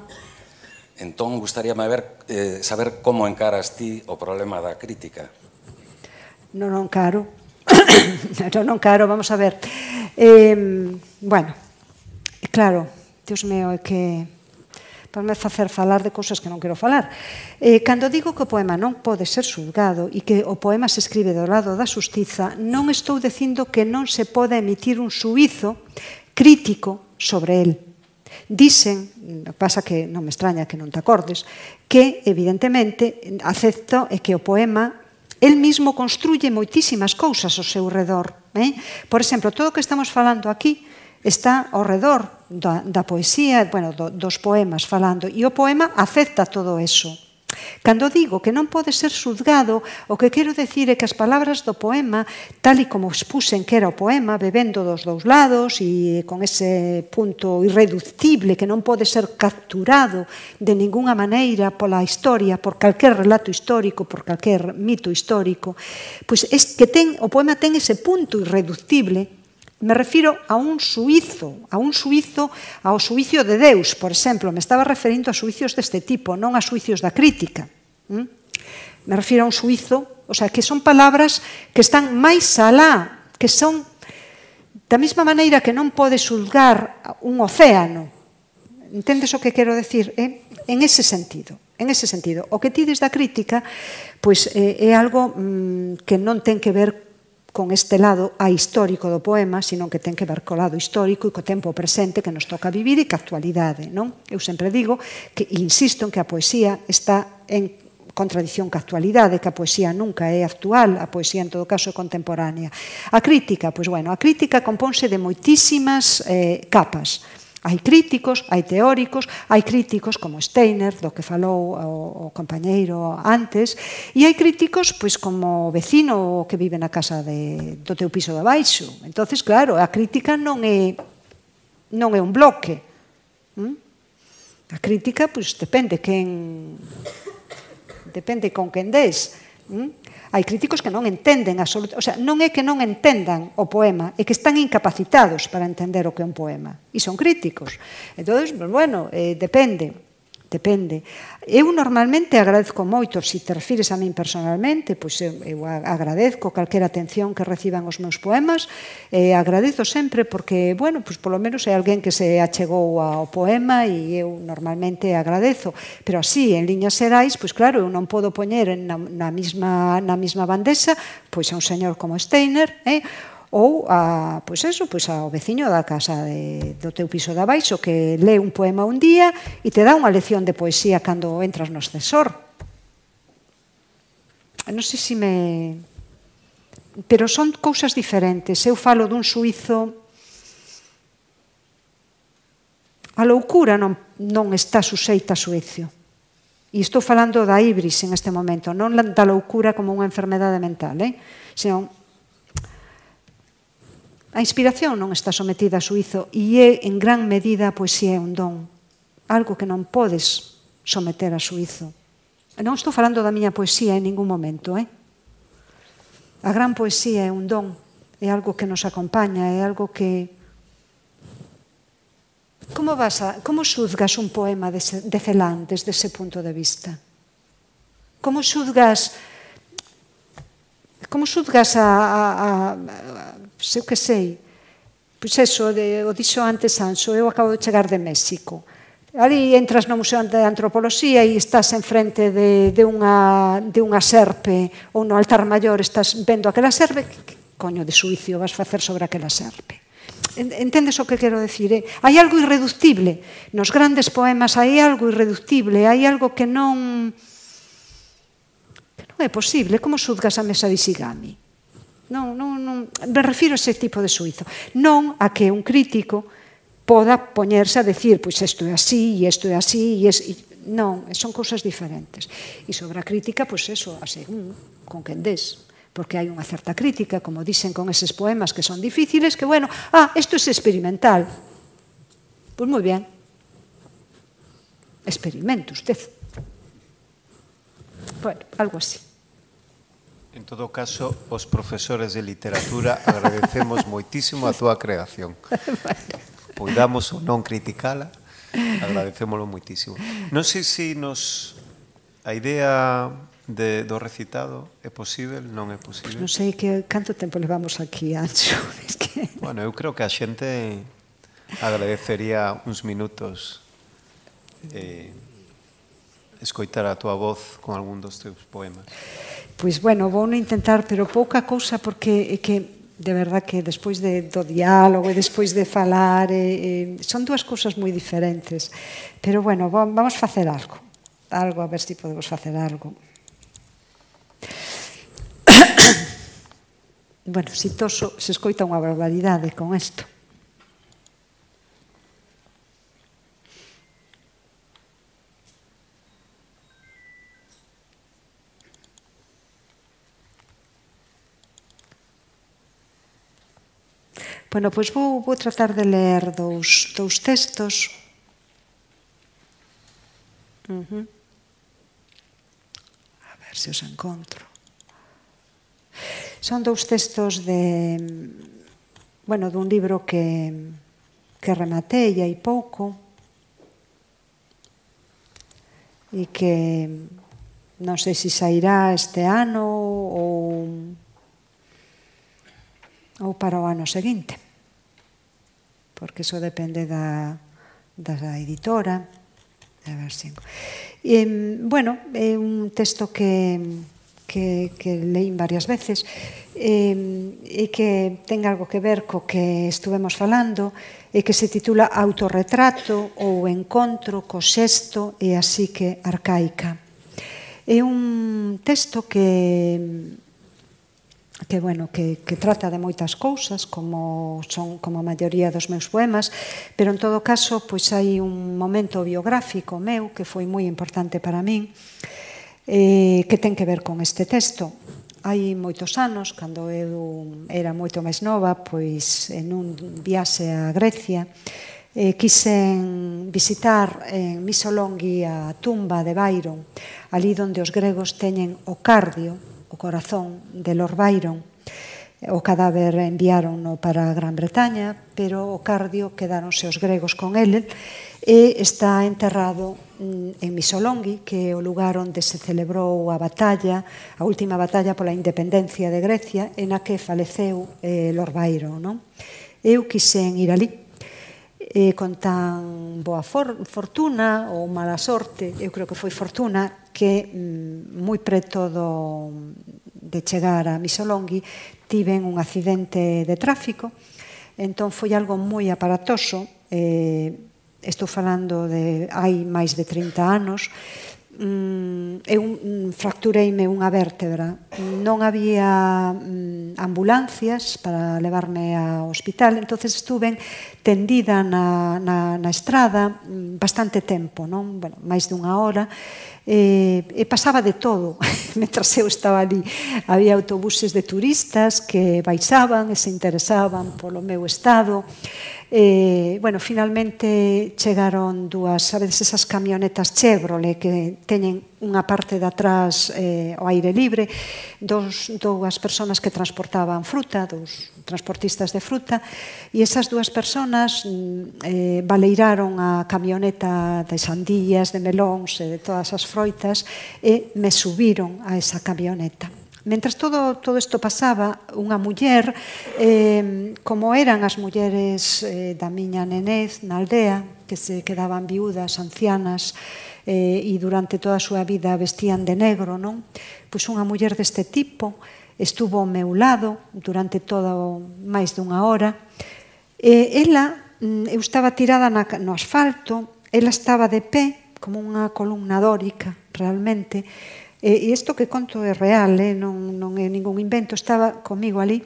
Entón, gustaríame ver, eh, saber como encaras ti o problema da crítica. Non, non caro. non, non caro, vamos a ver. Eh, bueno, claro, Dios mío, é que para me facer falar de cousas que non quero falar. Eh, cando digo que o poema non pode ser xulgado e que o poema se escribe do lado da xustiza, non estou dicindo que non se pode emitir un suizo crítico sobre el. Dicen, pasa que non me extraña que non te acordes, que evidentemente acepto é que o poema el mismo construye moitísimas cousas ao seu redor. Eh? Por exemplo, todo o que estamos falando aquí está ao redor da, da poesía, bueno, do, dos poemas falando, e o poema afecta todo eso. Cando digo que non pode ser xuzgado, o que quero decir é que as palabras do poema, tal e como expusen que era o poema, bebendo dos dous lados e con ese punto irreductible que non pode ser capturado de ningunha maneira pola historia, por calquer relato histórico, por calquer mito histórico, pois es que ten, o poema ten ese punto irreductible Me refiro a un suizo, a un suizo, ao suicio de Deus, por exemplo. Me estaba referindo a suicios deste tipo, non a suicios da crítica. Hm? Me refiro a un suizo, o sea, que son palabras que están máis alá, que son da mesma maneira que non pode sulgar un océano. Entendes o que quero decir? Eh? En ese sentido. En ese sentido, o que ti da crítica pois, eh, é algo mm, que non ten que ver con este lado a histórico do poema, sino que ten que ver co lado histórico e co tempo presente que nos toca vivir e que actualidade, non? Eu sempre digo que insisto en que a poesía está en contradición ca actualidade, que a poesía nunca é actual, a poesía en todo caso é contemporánea. A crítica, pois bueno, a crítica compónse de moitísimas eh, capas Hai críticos, hai teóricos, hai críticos como Steiner, do que falou o, o compañeiro antes, e hai críticos pois como o vecino que vive na casa de, do teu piso de abaixo. Entonces, claro, a crítica non é non é un bloque. Hm? A crítica pois depende quen depende con quen des. Hm? Hai críticos que non entenden absolutamente, o sea, non é que non entendan o poema, é que están incapacitados para entender o que é un poema. E son críticos. Entón, bueno, eh, depende depende. Eu normalmente agradezco moito, se te refires a min personalmente, pois eu, eu agradezco calquera atención que reciban os meus poemas, e agradezo sempre porque, bueno, pois polo menos é alguén que se achegou ao poema e eu normalmente agradezo, pero así, en liñas xerais, pois claro, eu non podo poñer na, na, misma, na misma bandesa, pois a un señor como Steiner, eh, ou a, pois eso, pois ao veciño da casa de, do teu piso de abaixo que lee un poema un día e te dá unha lección de poesía cando entras no ascensor. Non sei se me... Pero son cousas diferentes. Eu falo dun suizo... A loucura non, non está suxeita a Suecio. E estou falando da ibris en este momento, non da loucura como unha enfermedade mental, eh? senón A inspiración non está sometida a suizo e é en gran medida a poesía é un don, algo que non podes someter a suizo. Non estou falando da miña poesía en ningún momento, eh? A gran poesía é un don, é algo que nos acompaña, é algo que Como vas a, como xuzgas un poema de, de Celan desde ese punto de vista? Como xuzgas como xuzgas a, a, a, eu que sei. Pois eso, de, o dixo antes Anso, eu acabo de chegar de México. Ali entras no Museo de Antropoloxía e estás en frente de, de, unha, de unha serpe ou no altar maior estás vendo aquela serpe, que coño de suicio vas facer sobre aquela serpe? Entendes o que quero decir? Eh? Hai algo irreductible. Nos grandes poemas hai algo irreductible, hai algo que non que non é posible. Como xuzgas a mesa de Sigami? Non, non, non me refiro a ese tipo de suizo, non a que un crítico poda poñerse a decir, pois isto é así, e isto é así, e es... non, son cousas diferentes. E sobre a crítica, pois eso, a según con quen des porque hai unha certa crítica, como dicen con eses poemas que son difíciles, que bueno, ah, isto é es experimental. Pois pues moi ben. Experimento usted. Bueno, algo así. En todo caso, os profesores de literatura agradecemos moitísimo a túa creación. Poidamos ou non criticala, agradecémolo moitísimo. Non sei se nos a idea de, do recitado é posible, non é posible? Pois non sei que canto tempo levamos aquí, Ancho. Es que... Bueno, eu creo que a xente agradecería uns minutos eh, escoitar a túa voz con algún dos teus poemas. Pois, bueno, vou intentar, pero pouca cousa, porque é que de verdad que despois de, do diálogo e despois de falar e, eh, e, eh, son dúas cousas moi diferentes pero bueno, vamos facer algo algo, a ver se si podemos facer algo bueno, si toso se escoita unha barbaridade con isto Bueno, pois vou, vou tratar de ler dous, dous textos. Uh -huh. A ver se os encontro. Son dous textos de, bueno, dun libro que, que rematei hai pouco e que non sei se sairá este ano ou ou para o ano seguinte porque eso depende da, da editora. A ver, cinco. E, bueno, é un texto que, que, que leí varias veces e, e que ten algo que ver co que estuvemos falando e que se titula Autorretrato ou Encontro co sexto e así que arcaica. É un texto que que bueno, que, que trata de moitas cousas, como son como a maioría dos meus poemas, pero en todo caso, pois hai un momento biográfico meu que foi moi importante para min, eh, que ten que ver con este texto. Hai moitos anos, cando eu era moito máis nova, pois en un viaxe a Grecia, eh, quixen visitar en Misolonghi a tumba de Byron, ali onde os gregos teñen o cardio, o corazón de Lord Byron. O cadáver enviaron para a Gran Bretaña, pero o cardio quedáronse os gregos con ele e está enterrado mm, en Misolongi, que é o lugar onde se celebrou a batalla, a última batalla pola independencia de Grecia, en a que faleceu eh, Lord Byron. Non? Eu quixen ir alí, e con tan boa for fortuna ou mala sorte, eu creo que foi fortuna, que mm, moi preto do, de chegar a Misolonghi tiven un accidente de tráfico, entón foi algo moi aparatoso, eh, estou falando de hai máis de 30 anos, mm, eu mm, fractureime unha vértebra. Non había mm, ambulancias para levarme ao hospital, entonces estuve tendida na, na, na estrada mm, bastante tempo, non? Bueno, máis dunha hora, e, eh, e pasaba de todo mentras eu estaba ali. Había autobuses de turistas que baixaban e se interesaban polo meu estado. Eh, bueno, finalmente chegaron dúas, sabedes, esas camionetas Chevrolet que teñen unha parte de atrás eh, o aire libre, dos, dúas persoas que transportaban fruta, dos transportistas de fruta, e esas dúas persoas mm, eh, baleiraron a camioneta de sandías, de melóns e de todas as froitas e me subiron a esa camioneta. Mentras todo, todo isto pasaba, unha muller, eh, como eran as mulleres eh, da miña nenez na aldea, que se quedaban viudas, ancianas, eh, e durante toda a súa vida vestían de negro, non? Pois unha muller deste tipo estuvo ao meu lado durante toda o, máis dunha hora. E ela, mm, eu estaba tirada na, no asfalto, ela estaba de pé, como unha columna dórica, realmente, E isto que conto é real, eh? non, non é ningún invento, estaba comigo ali,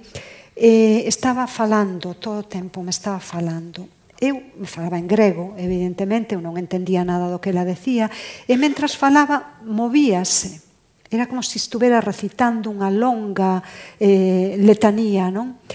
eh, estaba falando todo o tempo, me estaba falando. Eu me falaba en grego, evidentemente, eu non entendía nada do que ela decía, e mentras falaba, movíase. Era como se si estuvera recitando unha longa eh, letanía, non? E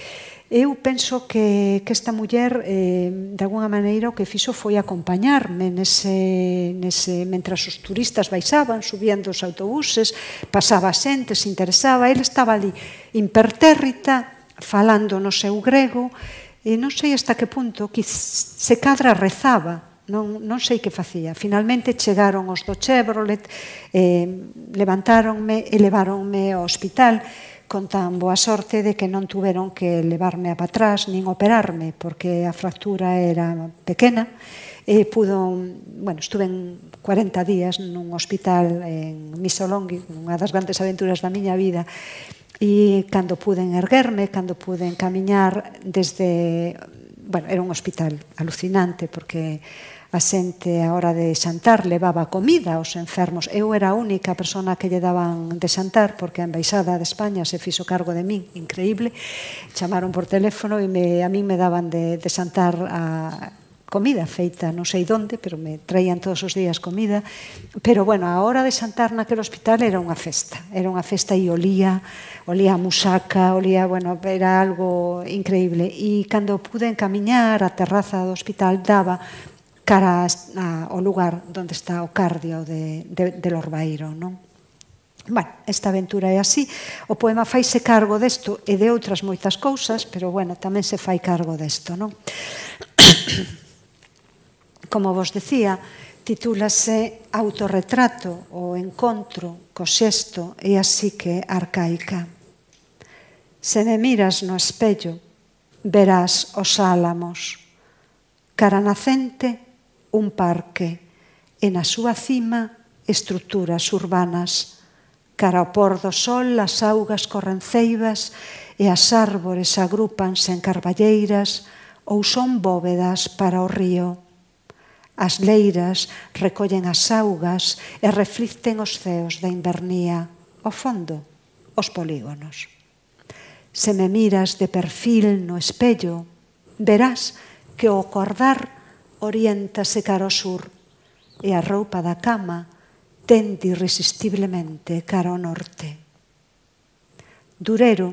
Eu penso que, que esta muller, eh, de alguna maneira, o que fixo foi acompañarme nese, nese, mentras os turistas baixaban, subían dos autobuses, pasaba xente, se interesaba, ele estaba ali impertérrita, falando no seu grego, e non sei hasta que punto, que se cadra rezaba, non, non sei que facía. Finalmente chegaron os do Chevrolet, eh, levantáronme e levaronme ao hospital, con tan boa sorte de que non tuveron que levarme a patrás nin operarme porque a fractura era pequena e pudo, bueno, estuve en 40 días nun hospital en Missolonghi, unha das grandes aventuras da miña vida, e cando puden erguerme, cando puden camiñar desde, bueno, era un hospital alucinante porque a xente a hora de xantar levaba comida aos enfermos. Eu era a única persona que lle daban de xantar porque a embaixada de España se fixo cargo de min, increíble. Chamaron por teléfono e me, a min me daban de, de xantar a comida feita, non sei donde, pero me traían todos os días comida. Pero, bueno, a hora de xantar naquele hospital era unha festa. Era unha festa e olía, olía a musaca, olía, bueno, era algo increíble. E cando pude encamiñar a terraza do hospital, daba cara ao lugar onde está o cardio de, de, de Lorbaíro, Non? Bueno, esta aventura é así. O poema faise cargo desto e de outras moitas cousas, pero bueno, tamén se fai cargo desto, non? Como vos decía, titúlase Autorretrato ou encontro co xesto e así que arcaica. Se me miras no espello, verás os álamos. Cara nacente un parque e na súa cima estruturas urbanas. Cara ao por do sol as augas corren ceibas e as árbores agrúpanse en carballeiras ou son bóvedas para o río. As leiras recollen as augas e reflicten os ceos da invernía. O fondo, os polígonos. Se me miras de perfil no espello, verás que o acordar oriéntase cara ao sur e a roupa da cama tende irresistiblemente cara ao norte. Durero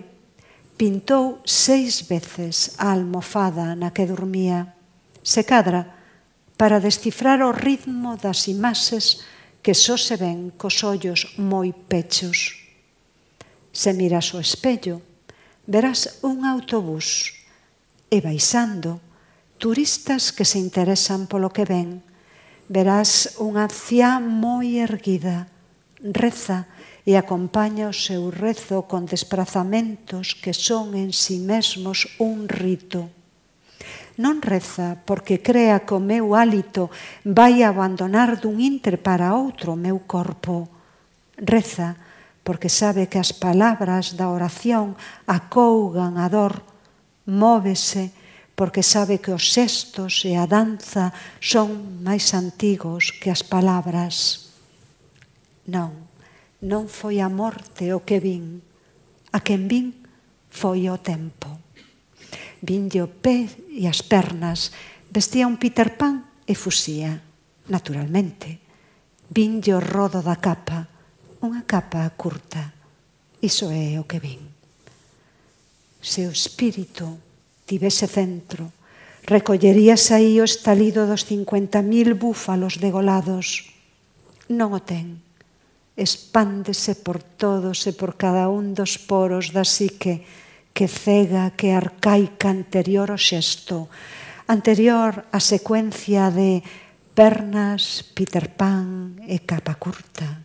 pintou seis veces a almofada na que dormía, se cadra, para descifrar o ritmo das imaxes que só se ven cos ollos moi pechos. Se miras o espello, verás un autobús e baixando turistas que se interesan polo que ven, verás unha anciá moi erguida, reza e acompaña o seu rezo con desprazamentos que son en sí mesmos un rito. Non reza porque crea que o meu hálito vai abandonar dun intre para outro o meu corpo. Reza porque sabe que as palabras da oración acougan a dor, móvese porque sabe que os xestos e a danza son máis antigos que as palabras. Non, non foi a morte o que vin, a quen vin foi o tempo. de o pé e as pernas, vestía un Peter Pan e fuxía, naturalmente. Vinlle o rodo da capa, unha capa curta. Iso é o que vin. Seu espírito tivese centro. Recollerías aí o estalido dos 50.000 búfalos degolados. Non o ten. Espándese por todos e por cada un dos poros da psique que cega, que arcaica anterior ao xesto, anterior á secuencia de pernas, Peter Pan e capa curta.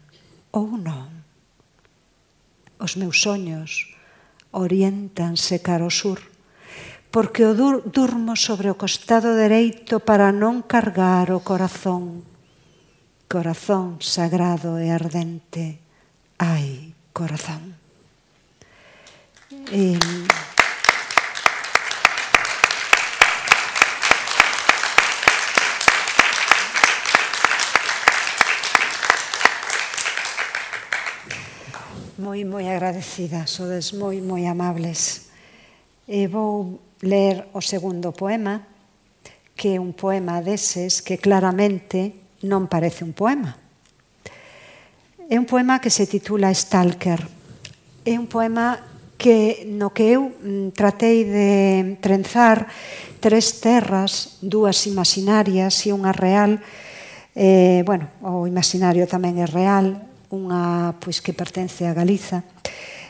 Ou non. Os meus soños orientanse cara ao sur porque o dur durmo sobre o costado dereito para non cargar o corazón. Corazón sagrado e ardente, ai, corazón. E... Moi, moi agradecida, sodes moi, moi amables. E vou ler o segundo poema, que é un poema deses que claramente non parece un poema. É un poema que se titula Stalker. É un poema que no que eu mm, tratei de trenzar tres terras, dúas imaginarias e unha real, eh, bueno, o imaginario tamén é real, unha pois que pertence a Galiza.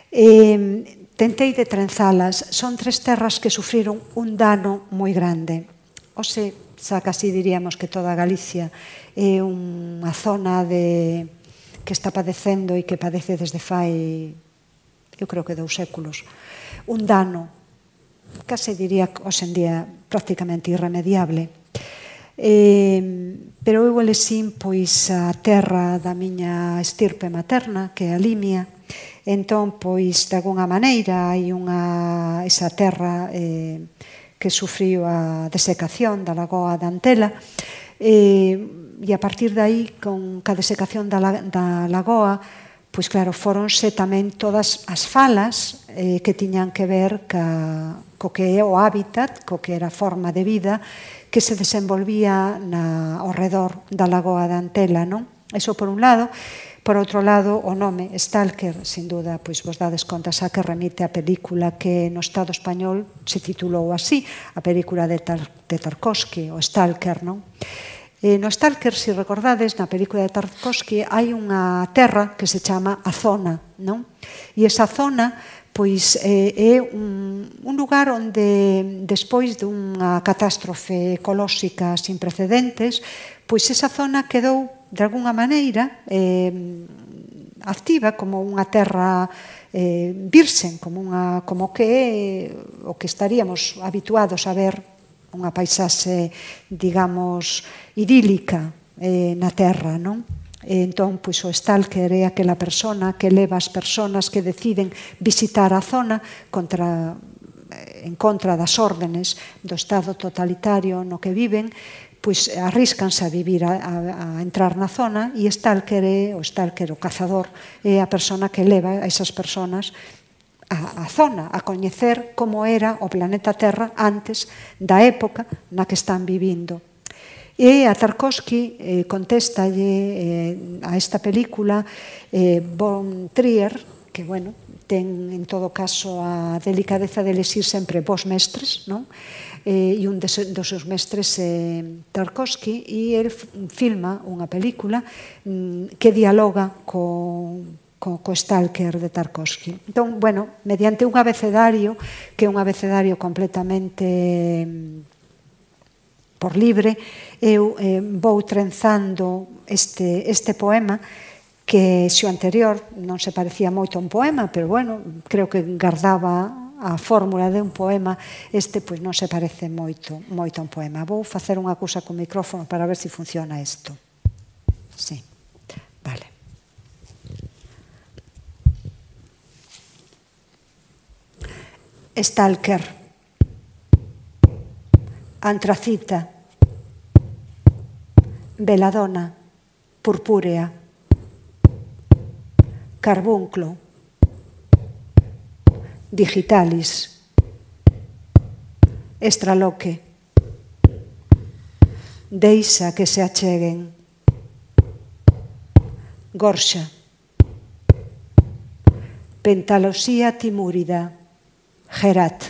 Eh, Tentei de trenzalas, son tres terras que sufriron un dano moi grande. O se, xa casi diríamos que toda Galicia é unha zona de que está padecendo e que padece desde fai, eu creo que dous séculos, un dano, case diría día prácticamente irremediable. Eh, pero eu elexín pois a terra da miña estirpe materna, que é a Limia, Entón, pois, de alguna maneira, hai unha, esa terra eh, que sufriu a desecación da lagoa de Antela, eh, e a partir de aí, con ca desecación da, da lagoa, pois claro, foronse tamén todas as falas eh, que tiñan que ver ca, co que é o hábitat, co que era a forma de vida que se desenvolvía na, ao redor da lagoa de Antela, non? Eso por un lado. Por outro lado, o nome Stalker, sin duda, pois vos dades conta xa que remite a película que no Estado español se titulou así, a película de, Tar de Tarkovsky, o Stalker, non? E eh, no Stalker, se si recordades, na película de Tarkovsky hai unha terra que se chama a zona, non? E esa zona pois eh, é un, un lugar onde despois dunha catástrofe ecolóxica sin precedentes, pois esa zona quedou de alguna maneira, eh, activa como unha terra eh, virxen, como, unha, como que o que estaríamos habituados a ver unha paisaxe, digamos, idílica eh, na terra, non? E entón, pois, o stalker é aquela persona que leva as persoas que deciden visitar a zona contra en contra das órdenes do Estado totalitario no que viven, pois arriscanse a vivir a, a, a entrar na zona e Stalker é o Stalker, o cazador, é a persona que leva a esas personas a, a zona, a coñecer como era o planeta Terra antes da época na que están vivindo. E a Tarkovsky eh, contesta eh, a esta película eh, Von Trier, que, bueno, ten en todo caso a delicadeza de lesir sempre vos mestres, non? eh, e un de, dos seus mestres eh, Tarkovsky e el filma unha película mm, que dialoga co, co, co Stalker de Tarkovsky. Entón, bueno, mediante un abecedario que é un abecedario completamente mm, por libre, eu eh, vou trenzando este, este poema que se o anterior non se parecía moito a un poema, pero bueno, creo que guardaba a fórmula de un poema, este pois non se parece moito, moito a un poema. Vou facer unha cousa co micrófono para ver se si funciona isto. Sí. Vale. Stalker. Antracita. Veladona. Purpúrea. Carbunclo digitalis, estraloque, Deisa que se acheguen, gorxa, pentalosía timúrida, gerat,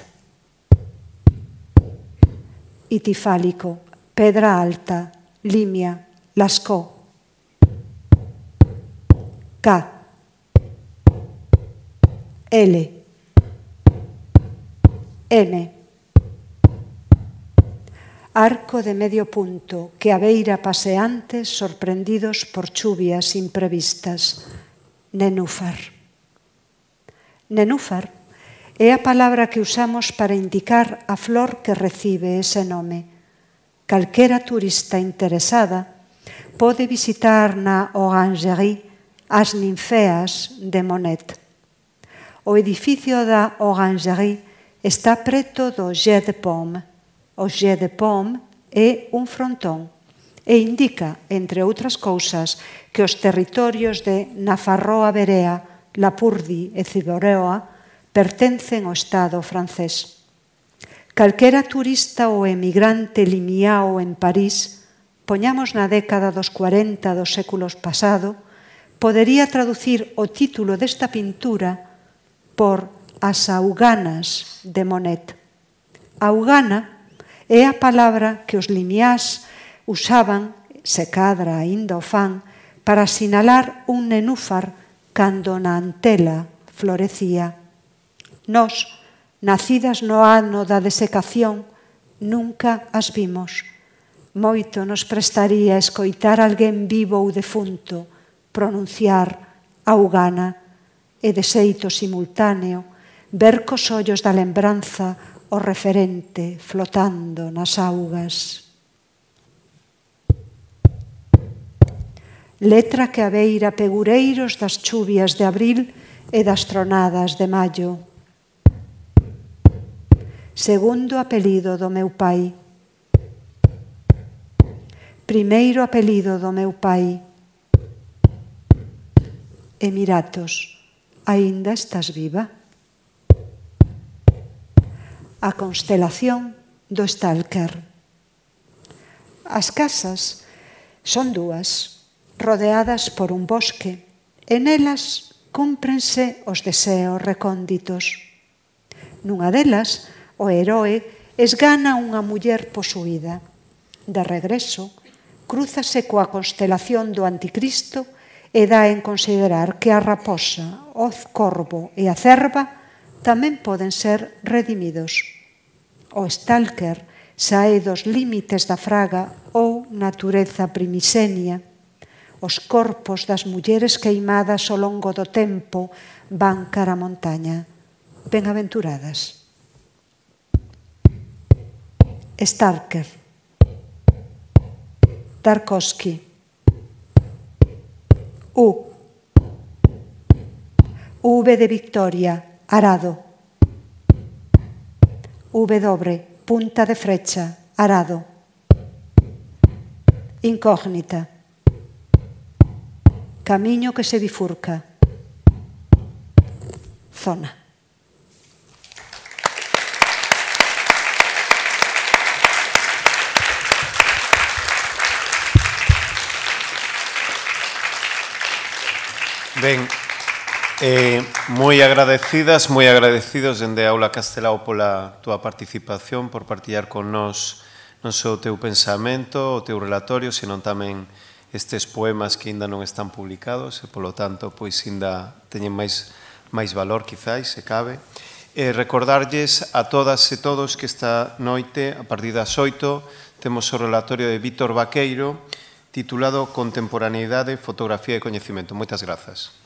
itifálico, pedra alta, limia, lascó, K, L, M. Arco de medio punto que a beira paseantes sorprendidos por chuvias imprevistas. Nenúfar. Nenúfar é a palabra que usamos para indicar a flor que recibe ese nome. Calquera turista interesada pode visitar na Orangerie as ninfeas de Monet. O edificio da Orangerie está preto do Gé de Pom. O Gé de Pom é un frontón e indica, entre outras cousas, que os territorios de Nafarroa Berea, Lapurdi e Ciboreoa pertencen ao Estado francés. Calquera turista ou emigrante limiao en París, poñamos na década dos 40 dos séculos pasado, podería traducir o título desta pintura por as auganas de Monet. Augana é a palabra que os limiás usaban, se cadra aínda o fan, para sinalar un nenúfar cando na antela florecía. Nos, nacidas no ano da desecación, nunca as vimos. Moito nos prestaría escoitar alguén vivo ou defunto pronunciar augana e de xeito simultáneo ver cos ollos da lembranza o referente flotando nas augas. Letra que abeira pegureiros das chuvias de abril e das tronadas de maio. Segundo apelido do meu pai. Primeiro apelido do meu pai. Emiratos, aínda estás viva? a constelación do Stalker. As casas son dúas, rodeadas por un bosque, e nelas cúmprense os deseos recónditos. Nunha delas, o heroe esgana unha muller posuída. De regreso, cruzase coa constelación do anticristo e dá en considerar que a raposa, o corvo e a cerva tamén poden ser redimidos. O stalker sae dos límites da fraga ou natureza primixenia. Os corpos das mulleres queimadas ao longo do tempo van cara a montaña. Benaventuradas. Starker. Tarkovsky. U. V de Victoria arado. W, punta de frecha, arado. Incógnita. Camiño que se bifurca. Zona. Ben, Eh, moi agradecidas, moi agradecidos dende a Aula Castelao pola túa participación, por partillar con nós non só o teu pensamento, o teu relatorio, senón tamén estes poemas que aínda non están publicados e, polo tanto, pois aínda teñen máis, máis valor, quizáis, se cabe. E recordarlles a todas e todos que esta noite, a partir das oito, temos o relatorio de Víctor Vaqueiro, titulado Contemporaneidade, Fotografía e Coñecimento. Moitas grazas.